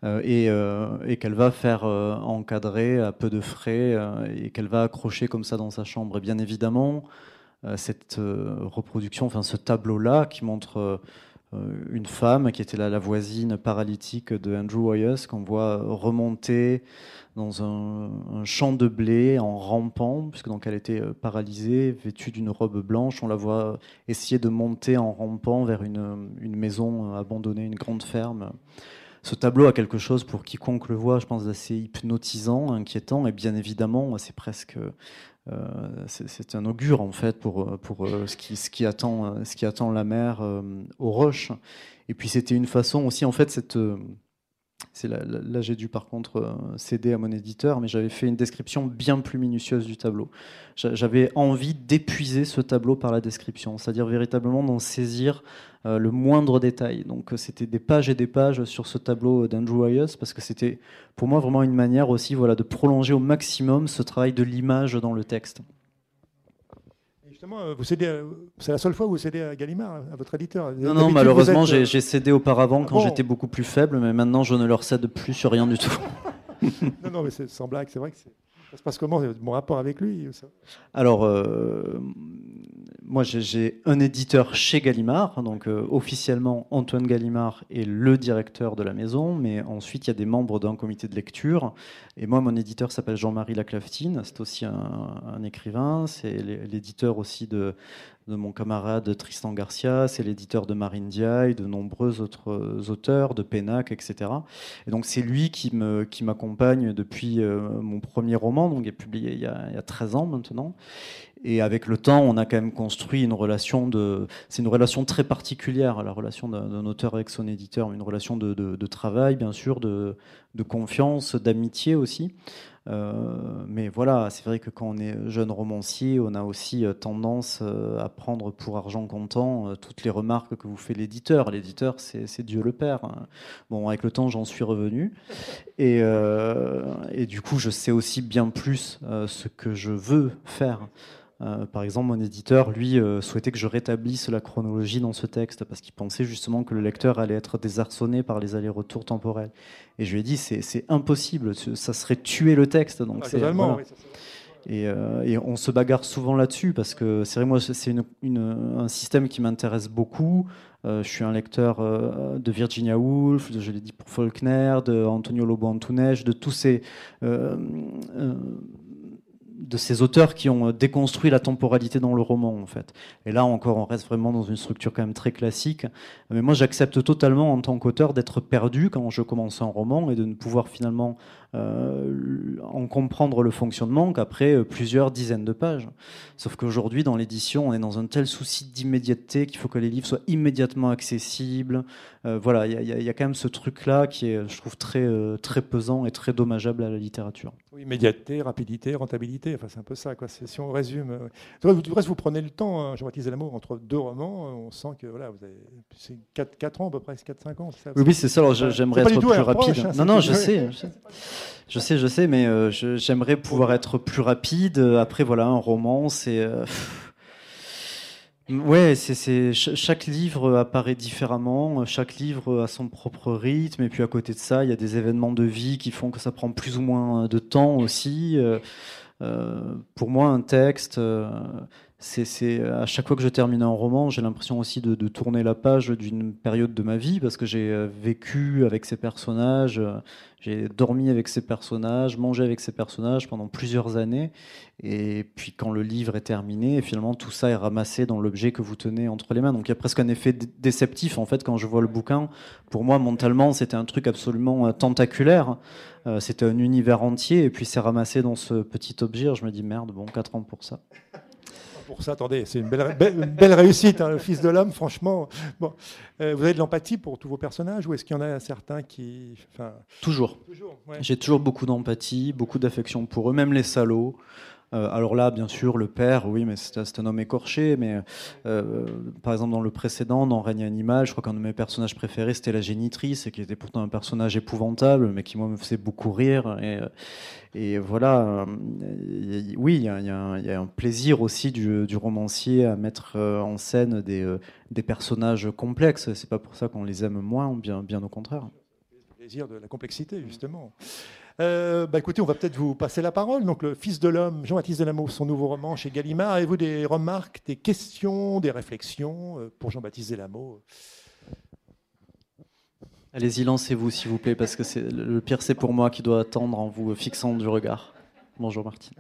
et, et qu'elle va faire encadrer à peu de frais, et qu'elle va accrocher comme ça dans sa chambre. Et bien évidemment, euh, cette euh, reproduction, enfin ce tableau-là qui montre euh, une femme qui était la voisine paralytique de Andrew Wyeth, qu'on voit remonter dans un, champ de blé en rampant, puisque donc elle était paralysée, vêtue d'une robe blanche. On la voit essayer de monter en rampant vers une, une maison abandonnée, une grande ferme. Ce tableau a quelque chose pour quiconque le voit, je pense, d'assez hypnotisant, inquiétant, et bien évidemment, c'est presque euh, c'est un augure en fait pour, pour euh, ce, qui, ce, qui attend, euh, ce qui attend la mer aux roches. Et puis c'était une façon aussi en fait cette Là, là j'ai dû par contre euh, céder à mon éditeur, mais j'avais fait une description bien plus minutieuse du tableau. J'avais envie d'épuiser ce tableau par la description, c'est-à-dire véritablement d'en saisir euh, le moindre détail. Donc euh, c'était des pages et des pages sur ce tableau d'Andrew Wyeth parce que c'était pour moi vraiment une manière aussi voilà, de prolonger au maximum ce travail de l'image dans le texte. Euh, euh, c'est la seule fois où vous cédez à Gallimard, hein, à votre éditeur. Non, non, malheureusement, euh, j'ai cédé auparavant quand ah j'étais beaucoup plus faible, mais maintenant, je ne leur cède plus sur rien du tout. non, mais c'est sans blague, c'est vrai que c'est. Ça se passe comment mon rapport avec lui Alors, moi, j'ai un éditeur chez Gallimard, donc euh, officiellement Antoine Gallimard est le directeur de la maison, mais ensuite il y a des membres d'un comité de lecture. Et moi, mon éditeur s'appelle Jean-Marie Laclaftine, c'est aussi un, écrivain, c'est l'éditeur aussi de, de, mon camarade Tristan Garcia, c'est l'éditeur de Marine Diaye, de nombreux autres euh, auteurs, de Pénac, etc. Et donc c'est lui qui m'accompagne qui depuis euh, mon premier roman, donc il est publié il y a, il y a 13 ans maintenant. Et avec le temps, on a quand même construit une relation de. C'est une relation très particulière, la relation d'un auteur avec son éditeur, une relation de, travail, bien sûr, de, confiance, d'amitié aussi. Euh, mais voilà, c'est vrai que quand on est jeune romancier, on a aussi euh, tendance euh, à prendre pour argent comptant toutes les remarques que vous fait l'éditeur. L'éditeur, c'est Dieu le Père. Hein. Bon, avec le temps, j'en suis revenu. Et, et, du coup, je sais aussi bien plus ce que je veux faire. Euh, par exemple, mon éditeur, lui, euh, souhaitait que je rétablisse la chronologie dans ce texte parce qu'il pensait justement que le lecteur allait être désarçonné par les allers-retours temporels. Et je lui ai dit, c'est impossible, ça serait tuer le texte. Donc ah, euh, et, on se bagarre souvent là-dessus parce que c'est moi, c'est un système qui m'intéresse beaucoup. je suis un lecteur de Virginia Woolf, de, je l'ai dit pour Faulkner, de Antonio Lobo Antunes, de tous ces de ces auteurs qui ont euh, déconstruit la temporalité dans le roman, en fait. Et là encore, on reste vraiment dans une structure quand même très classique. Mais moi, j'accepte totalement en tant qu'auteur d'être perdu quand je commence un roman et de ne pouvoir finalement euh, en comprendre le fonctionnement qu'après euh, plusieurs dizaines de pages. Sauf qu'aujourd'hui, dans l'édition, on est dans un tel souci d'immédiateté qu'il faut que les livres soient immédiatement accessibles. Euh, voilà, il y, a quand même ce truc-là qui est, je trouve, très, très pesant et très dommageable à la littérature. Oui, immédiateté, rapidité, rentabilité, enfin, c'est un peu ça. Quoi. Si on résume. Du reste, vous prenez le temps, hein, jean Lamour, entre deux romans, on sent que voilà, vous avez c'est 4, ans à peu près, 4-5 ans. oui, oui c'est ça. Alors j'aimerais être plus rapide. Hein, non, non, Je sais. Je sais, je sais, mais euh, j'aimerais pouvoir être plus rapide. Après, voilà, un roman, c'est. Euh, ouais, c'est chaque livre apparaît différemment, chaque livre a son propre rythme, et puis à côté de ça, il y a des événements de vie qui font que ça prend plus ou moins de temps aussi. Euh, pour moi, un texte, c'est euh, à chaque fois que je termine un roman, j'ai l'impression aussi de, tourner la page d'une période de ma vie parce que j'ai euh, vécu avec ces personnages, euh, j'ai dormi avec ces personnages, mangé avec ces personnages pendant plusieurs années. Et puis quand le livre est terminé, finalement tout ça est ramassé dans l'objet que vous tenez entre les mains. Donc il y a presque un effet déceptif en fait quand je vois le bouquin. Pour moi, mentalement, c'était un truc absolument tentaculaire. C'était un univers entier et puis c'est ramassé dans ce petit objet. Je me dis merde, bon, 4 ans pour ça pour ça, attendez, c'est une belle, réussite, hein, le fils de l'homme, franchement. Bon, euh, vous avez de l'empathie pour tous vos personnages ou est-ce qu'il y en a certains qui. Toujours. toujours J'ai toujours beaucoup d'empathie, beaucoup d'affection pour eux, même les salauds. Euh, alors là, bien sûr, le père, oui, mais c'est un homme écorché. Mais euh, par exemple, dans le précédent, dans Règne animal, je crois qu'un de mes personnages préférés, c'était la génitrice, qui était pourtant un personnage épouvantable, mais qui, moi, me faisait beaucoup rire. Et, voilà, oui, il y, a un plaisir aussi du, romancier à mettre euh, en scène des, personnages complexes. C'est pas pour ça qu'on les aime moins, bien, bien au contraire. Le plaisir de la complexité, justement. Euh, bah, écoutez, on va peut-être vous passer la parole. Donc, le Fils de l'homme, Jean-Baptiste Delameau, son nouveau roman chez Gallimard. Avez-vous des remarques, des questions, des réflexions euh, pour Jean-Baptiste Delameau Allez-y, lancez-vous, s'il vous plaît, parce que c'est le pire, c'est pour moi qui dois attendre en vous fixant du regard. Bonjour, Martine.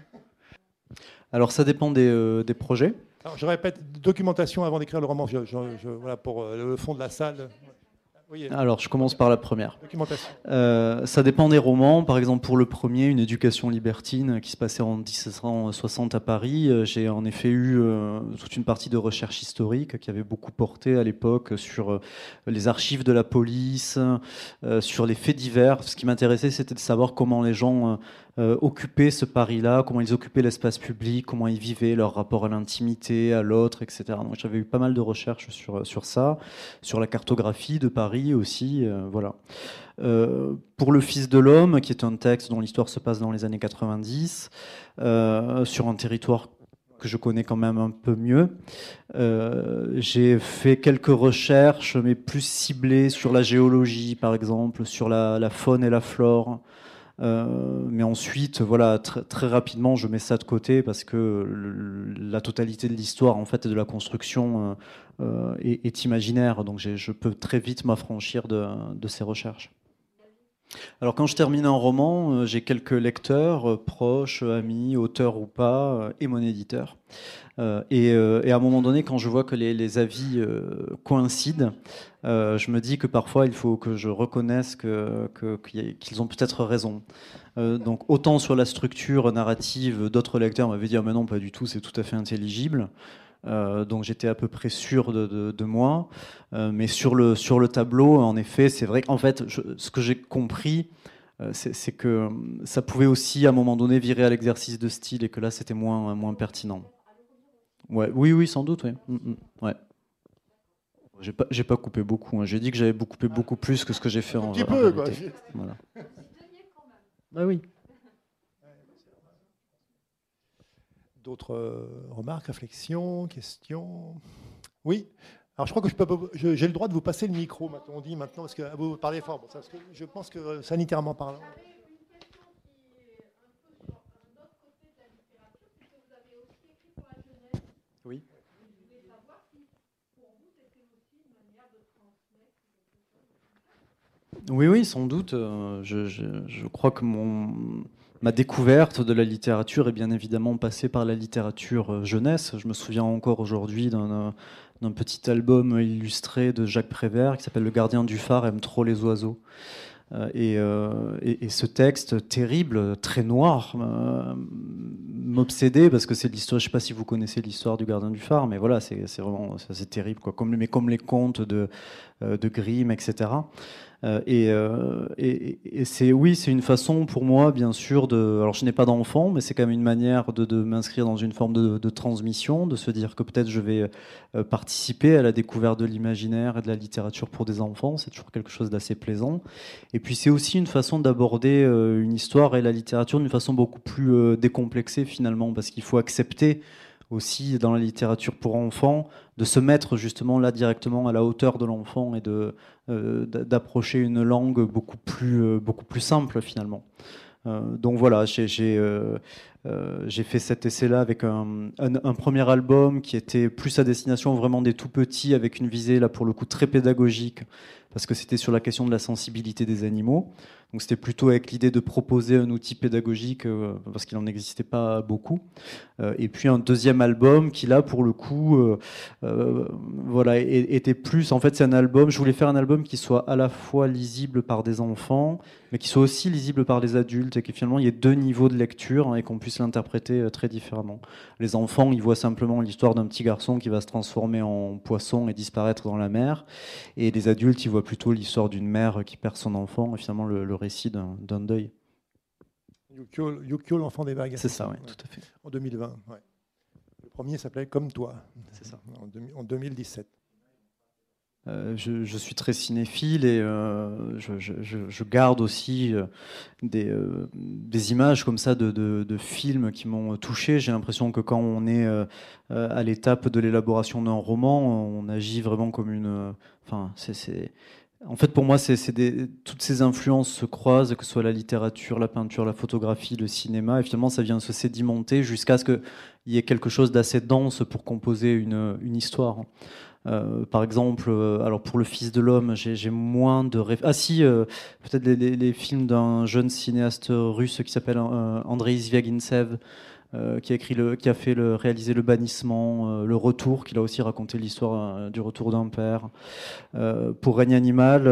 Alors, ça dépend des, euh, projets. je répète, documentation avant d'écrire le roman, je, pour le fond de la salle. Alors, je commence par la première. Euh, ça dépend des romans. Par exemple, pour le premier, Une éducation libertine, qui se passait en 1760 à Paris, euh, j'ai en effet eu euh, toute une partie de recherche historique qui avait beaucoup porté à l'époque sur les archives de la police, sur les faits divers. Ce qui m'intéressait, c'était de savoir comment les gens euh, occuper ce Paris-là, comment ils occupaient l'espace public, comment ils vivaient leur rapport à l'intimité, à l'autre, etc. j'avais eu pas mal de recherches euh, sur, ça, sur la cartographie de Paris aussi, euh, voilà. pour Le Fils de l'Homme, qui est un texte dont l'histoire se passe dans les années 90, sur un territoire que je connais quand même un peu mieux. j'ai fait quelques recherches, mais plus ciblées sur la géologie, par exemple, sur la faune et la flore, euh, mais ensuite, voilà, très rapidement, je mets ça de côté parce que la totalité de l'histoire en fait et de la construction euh, euh, est, imaginaire. Donc je peux très vite m'affranchir de ces recherches. Alors quand je termine un roman, euh, j'ai quelques lecteurs, euh, proches, amis, auteurs ou pas, euh, et mon éditeur. Et, à un moment donné, quand je vois que les, avis coïncident, je me dis que parfois il faut que je reconnaisse qu'ils ont peut-être raison. donc autant sur la structure narrative, d'autres lecteurs m'avaient dit ah, mais non pas du tout, c'est tout à fait intelligible euh, donc j'étais à peu près sûr de, moi. Euh, mais sur le, sur le tableau, en effet, c'est vrai en fait, ce que j'ai compris, euh, c'est que ça pouvait aussi à un moment donné virer à l'exercice de style et que là, c'était moins, moins pertinent. Ouais, oui, oui, sans doute, mm, mm. ouais. J'ai pas, pas, coupé beaucoup. Hein. J'ai dit que j'avais coupé beaucoup plus que ce que j'ai fait un en. Un petit peu, quoi. Voilà. Bah oui. D'autres euh, remarques, réflexions, questions Oui alors je crois que j'ai le droit de vous passer le micro, maintenant, on dit maintenant, parce que ah, vous parlez fort, parce que je pense que euh, sanitairement parlant. Oui. Oui, oui, sans doute. Euh, je, je, je crois que mon, ma découverte de la littérature est bien évidemment passée par la littérature euh, jeunesse. Je me souviens encore aujourd'hui euh, d'un petit album illustré de Jacques Prévert qui s'appelle Le gardien du phare aime trop les oiseaux. Euh, et, ce texte terrible, très noir, m'obsédait parce que c'est l'histoire. Je ne sais pas si vous connaissez l'histoire du Gardien du Phare, mais voilà, c'est vraiment c'est terrible, quoi. Comme, mais comme les contes de, de Grimm, etc. Euh, euh, et, c'est oui, c'est une façon pour moi, bien sûr, de. Alors je n'ai pas d'enfant, mais c'est quand même une manière de, m'inscrire dans une forme de, transmission, de se dire que peut-être je vais euh, participer à la découverte de l'imaginaire et de la littérature pour des enfants. C'est toujours quelque chose d'assez plaisant. Et puis c'est aussi une façon d'aborder une histoire et la littérature d'une façon beaucoup plus décomplexée finalement, parce qu'il faut accepter aussi dans la littérature pour enfants, de se mettre justement là directement à la hauteur de l'enfant et de euh, d'approcher une langue beaucoup plus euh, beaucoup plus simple finalement. Euh, donc voilà, j'ai fait cet essai-là avec un, un, un, premier album qui était plus à destination vraiment des tout petits, avec une visée là pour le coup très pédagogique parce que c'était sur la question de la sensibilité des animaux. Donc c'était plutôt avec l'idée de proposer un outil pédagogique, euh, parce qu'il n'en existait pas beaucoup. Euh, et puis un deuxième album qui là, pour le coup, euh, voilà, était plus. En fait, c'est un album. Je voulais faire un album qui soit à la fois lisible par des enfants, mais qui soit aussi lisible par des adultes, et qui finalement il y ait deux niveaux de lecture hein, et qu'on puisse l'interpréter très différemment. Les enfants, ils voient simplement l'histoire d'un petit garçon qui va se transformer en poisson et disparaître dans la mer, et les adultes, ils voient plutôt l'histoire d'une mère qui perd son enfant et finalement le, récit d'un deuil. Yukio, l'enfant des vagues. C'est ça, oui, tout à fait. En 2020, Le premier s'appelait Comme toi. C'est ça. en 2017. Euh, je, suis très cinéphile et euh, je, garde aussi euh, des, images comme ça de, films qui m'ont touché. J'ai l'impression que quand on est à l'étape de l'élaboration d'un roman, on agit vraiment comme une. Enfin, En fait, pour moi, toutes ces influences se croisent, que ce soit la littérature, la peinture, la photographie, le cinéma, et finalement, ça vient se sédimenter jusqu'à ce qu'il y ait quelque chose d'assez dense pour composer une histoire. Euh, par exemple, euh, alors pour Le Fils de l'Homme, j'ai moins de réf... ah si, euh, peut-être les, les, les, films d'un jeune cinéaste russe qui s'appelle Andrei Zviagintsev, qui a écrit le, qui a fait le, réalisé le bannissement, le retour, qu'il a aussi raconté l'histoire du retour d'un père. pour Règne animal,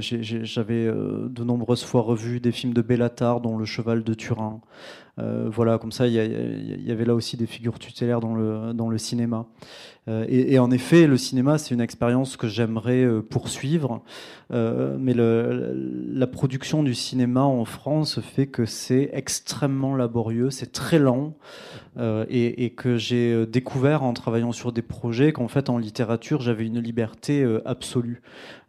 j'avais de nombreuses fois revu des films de Bellatar, dont Le Cheval de Turin. voilà, comme ça, il y, y, avait là aussi des figures tutélaires dans le dans le cinéma. Euh, et, en effet, le cinéma, c'est une expérience que j'aimerais euh, poursuivre. Euh, mais la production du cinéma en France fait que c'est extrêmement laborieux, c'est très lent. Et, que j'ai découvert en travaillant sur des projets qu'en fait, en littérature, j'avais une liberté absolue.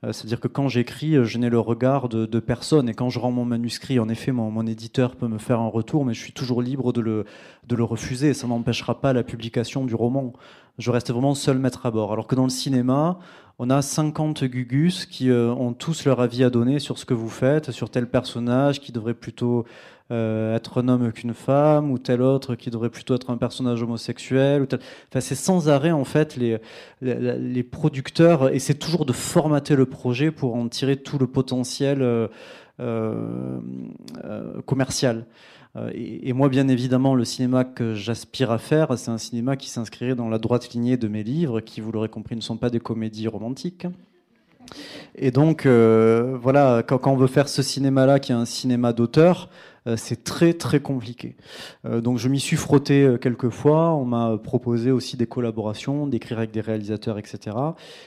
C'est-à-dire que quand j'écris, je n'ai le regard de, personne. Et quand je rends mon manuscrit, en effet, mon, éditeur peut me faire un retour, mais je suis toujours libre de le, de le refuser. Ça n'empêchera pas la publication du roman je reste vraiment seul maître à bord. Alors que dans le cinéma, on a 50 gugus qui euh, ont tous leur avis à donner sur ce que vous faites, sur tel personnage qui devrait plutôt euh, être un homme qu'une femme, ou tel autre qui devrait plutôt être un personnage homosexuel. Ou enfin, c'est sans arrêt, en fait, les, les, producteurs essaient toujours de formater le projet pour en tirer tout le potentiel euh, commercial. Euh, et, moi, bien évidemment, le cinéma que j'aspire à faire, c'est un cinéma qui s'inscrirait dans la droite lignée de mes livres, qui, vous l'aurez compris, ne sont pas des comédies romantiques. Et donc, euh, voilà, quand, on veut faire ce cinéma-là, qui est un cinéma d'auteur, euh, c'est très très compliqué. Euh, donc je m'y suis frotté euh, quelques fois. On m'a proposé aussi des collaborations, d'écrire avec des réalisateurs, etc.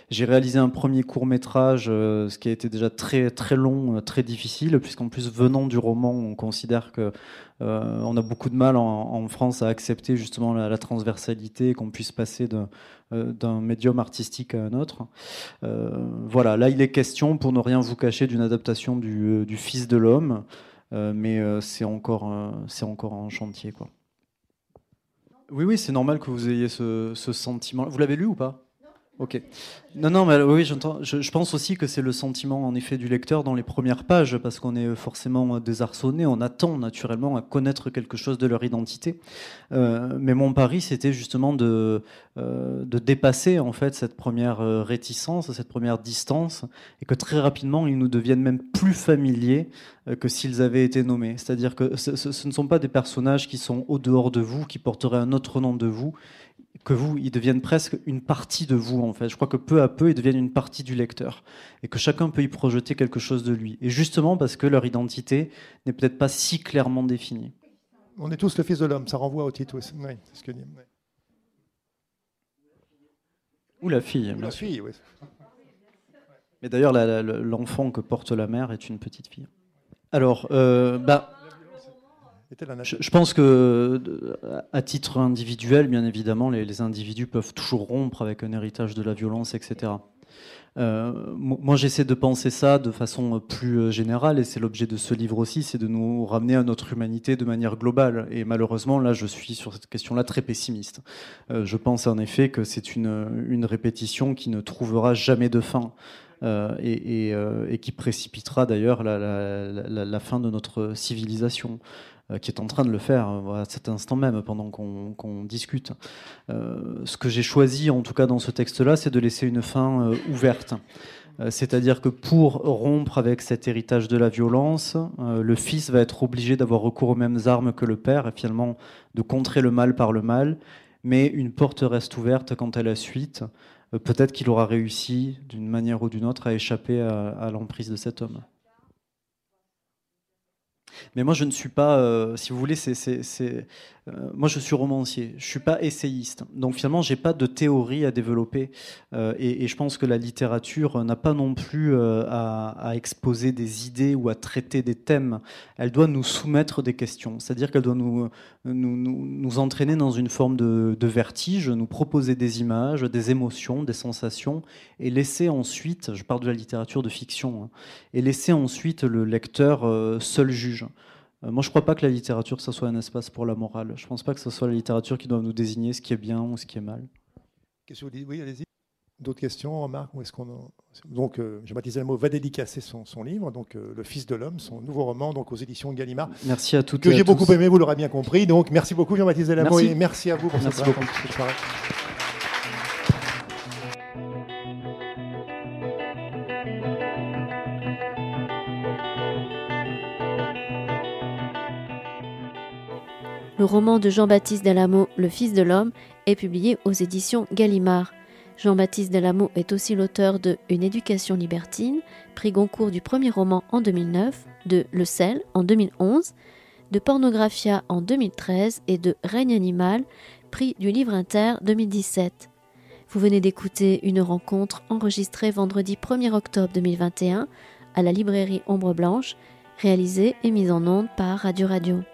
J'ai réalisé un premier court métrage, ce qui a été déjà très très long, très difficile, puisqu'en plus venant du roman, on considère que on a beaucoup de mal en, France à accepter justement la, transversalité, qu'on puisse passer d'un médium artistique à un autre. voilà, là il est question, pour ne rien vous cacher, d'une adaptation du Fils de l'homme. Euh, mais euh, c'est encore, c'est encore en chantier. Quoi. Oui, oui, c'est normal que vous ayez ce sentiment. Vous l'avez lu ou pas Ok. Non, non, mais oui, j'entends. Je, pense aussi que c'est le sentiment, en effet, du lecteur dans les premières pages, parce qu'on est euh, forcément euh, désarçonné, on attend naturellement à connaître quelque chose de leur identité. Euh, mais mon pari, c'était justement de, de dépasser, en fait, cette première réticence, cette première distance, et que très rapidement, ils nous deviennent même plus familiers que s'ils avaient été nommés. C'est-à-dire que ce ne sont pas des personnages qui sont au dehors de vous, qui porteraient un autre nom de vous, que vous, ils deviennent presque une partie de vous, en fait. Je crois que peu à peu, ils deviennent une partie du lecteur et que chacun peut y projeter quelque chose de lui. Et justement parce que leur identité n'est peut-être pas si clairement définie. On est tous le fils de l'homme, ça renvoie au titre. Oui, oui ce que dit. Ou la fille. Ou la fille, oui. Mais d'ailleurs, l'enfant que porte la mère est une petite fille. Alors, euh, bah, je, pense que, à titre individuel, bien évidemment, les, individus peuvent toujours rompre avec un héritage de la violence, etc. Euh, moi, j'essaie de penser ça de façon plus euh, générale, et c'est l'objet de ce livre aussi, c'est de nous ramener à notre humanité de manière globale. Et malheureusement, là, je suis sur cette question-là très pessimiste. Euh, je pense en effet que c'est une, répétition qui ne trouvera jamais de fin. et, qui précipitera d'ailleurs la, la, fin de notre civilisation. Euh, qui est en train de le faire euh, à cet instant même, pendant qu'on discute. Euh, ce que j'ai choisi, en tout cas dans ce texte-là, c'est de laisser une fin ouverte. C'est-à-dire que pour rompre avec cet héritage de la violence, le fils va être obligé d'avoir recours aux mêmes armes que le père et finalement de contrer le mal par le mal. Mais une porte reste ouverte quant à la suite. Peut-être qu'il aura réussi d'une manière ou d'une autre à échapper à l'emprise de cet homme. Mais moi, je ne suis pas, euh, si vous voulez, c'est, euh, moi, je suis romancier. Je suis pas essayiste. Donc finalement, je n'ai pas de théorie à développer. Euh, et, je pense que la littérature n'a pas non plus à, exposer des idées ou à traiter des thèmes. Elle doit nous soumettre des questions. C'est-à-dire qu'elle doit nous nous, entraîner dans une forme de, vertige, nous proposer des images, des émotions, des sensations, et laisser ensuite, je parle de la littérature de fiction, hein, et laisser ensuite le lecteur seul juge. Hein. Euh, moi, je ne crois pas que la littérature, ça soit un espace pour la morale. Je ne pense pas que ce soit la littérature qui doit nous désigner ce qui est bien ou ce qui est mal. Oui, allez-y. D'autres questions, remarques est-ce qu'on Donc, euh, jean va dédicacer son, son livre, donc euh, Le Fils de l'homme, son nouveau roman, donc aux éditions Gallimard. Merci à toutes. Que j'ai beaucoup aimé, vous l'aurez bien compris. Donc, merci beaucoup, Jean-Baptiste Delamo, et merci à vous pour cette, soirée. Le roman de Jean-Baptiste Delamo, Le Fils de l'Homme, est publié aux éditions Gallimard. Jean-Baptiste Delamo est aussi l'auteur de Une éducation libertine, prix Goncourt du premier roman en 2009, de Le sel en 2011, de Pornographia en 2013 et de Règne animal, prix du livre inter 2017. Vous venez d'écouter une rencontre enregistrée vendredi 1er octobre 2021 à la librairie Ombre Blanche, réalisée et mise en onde par Radio Radio.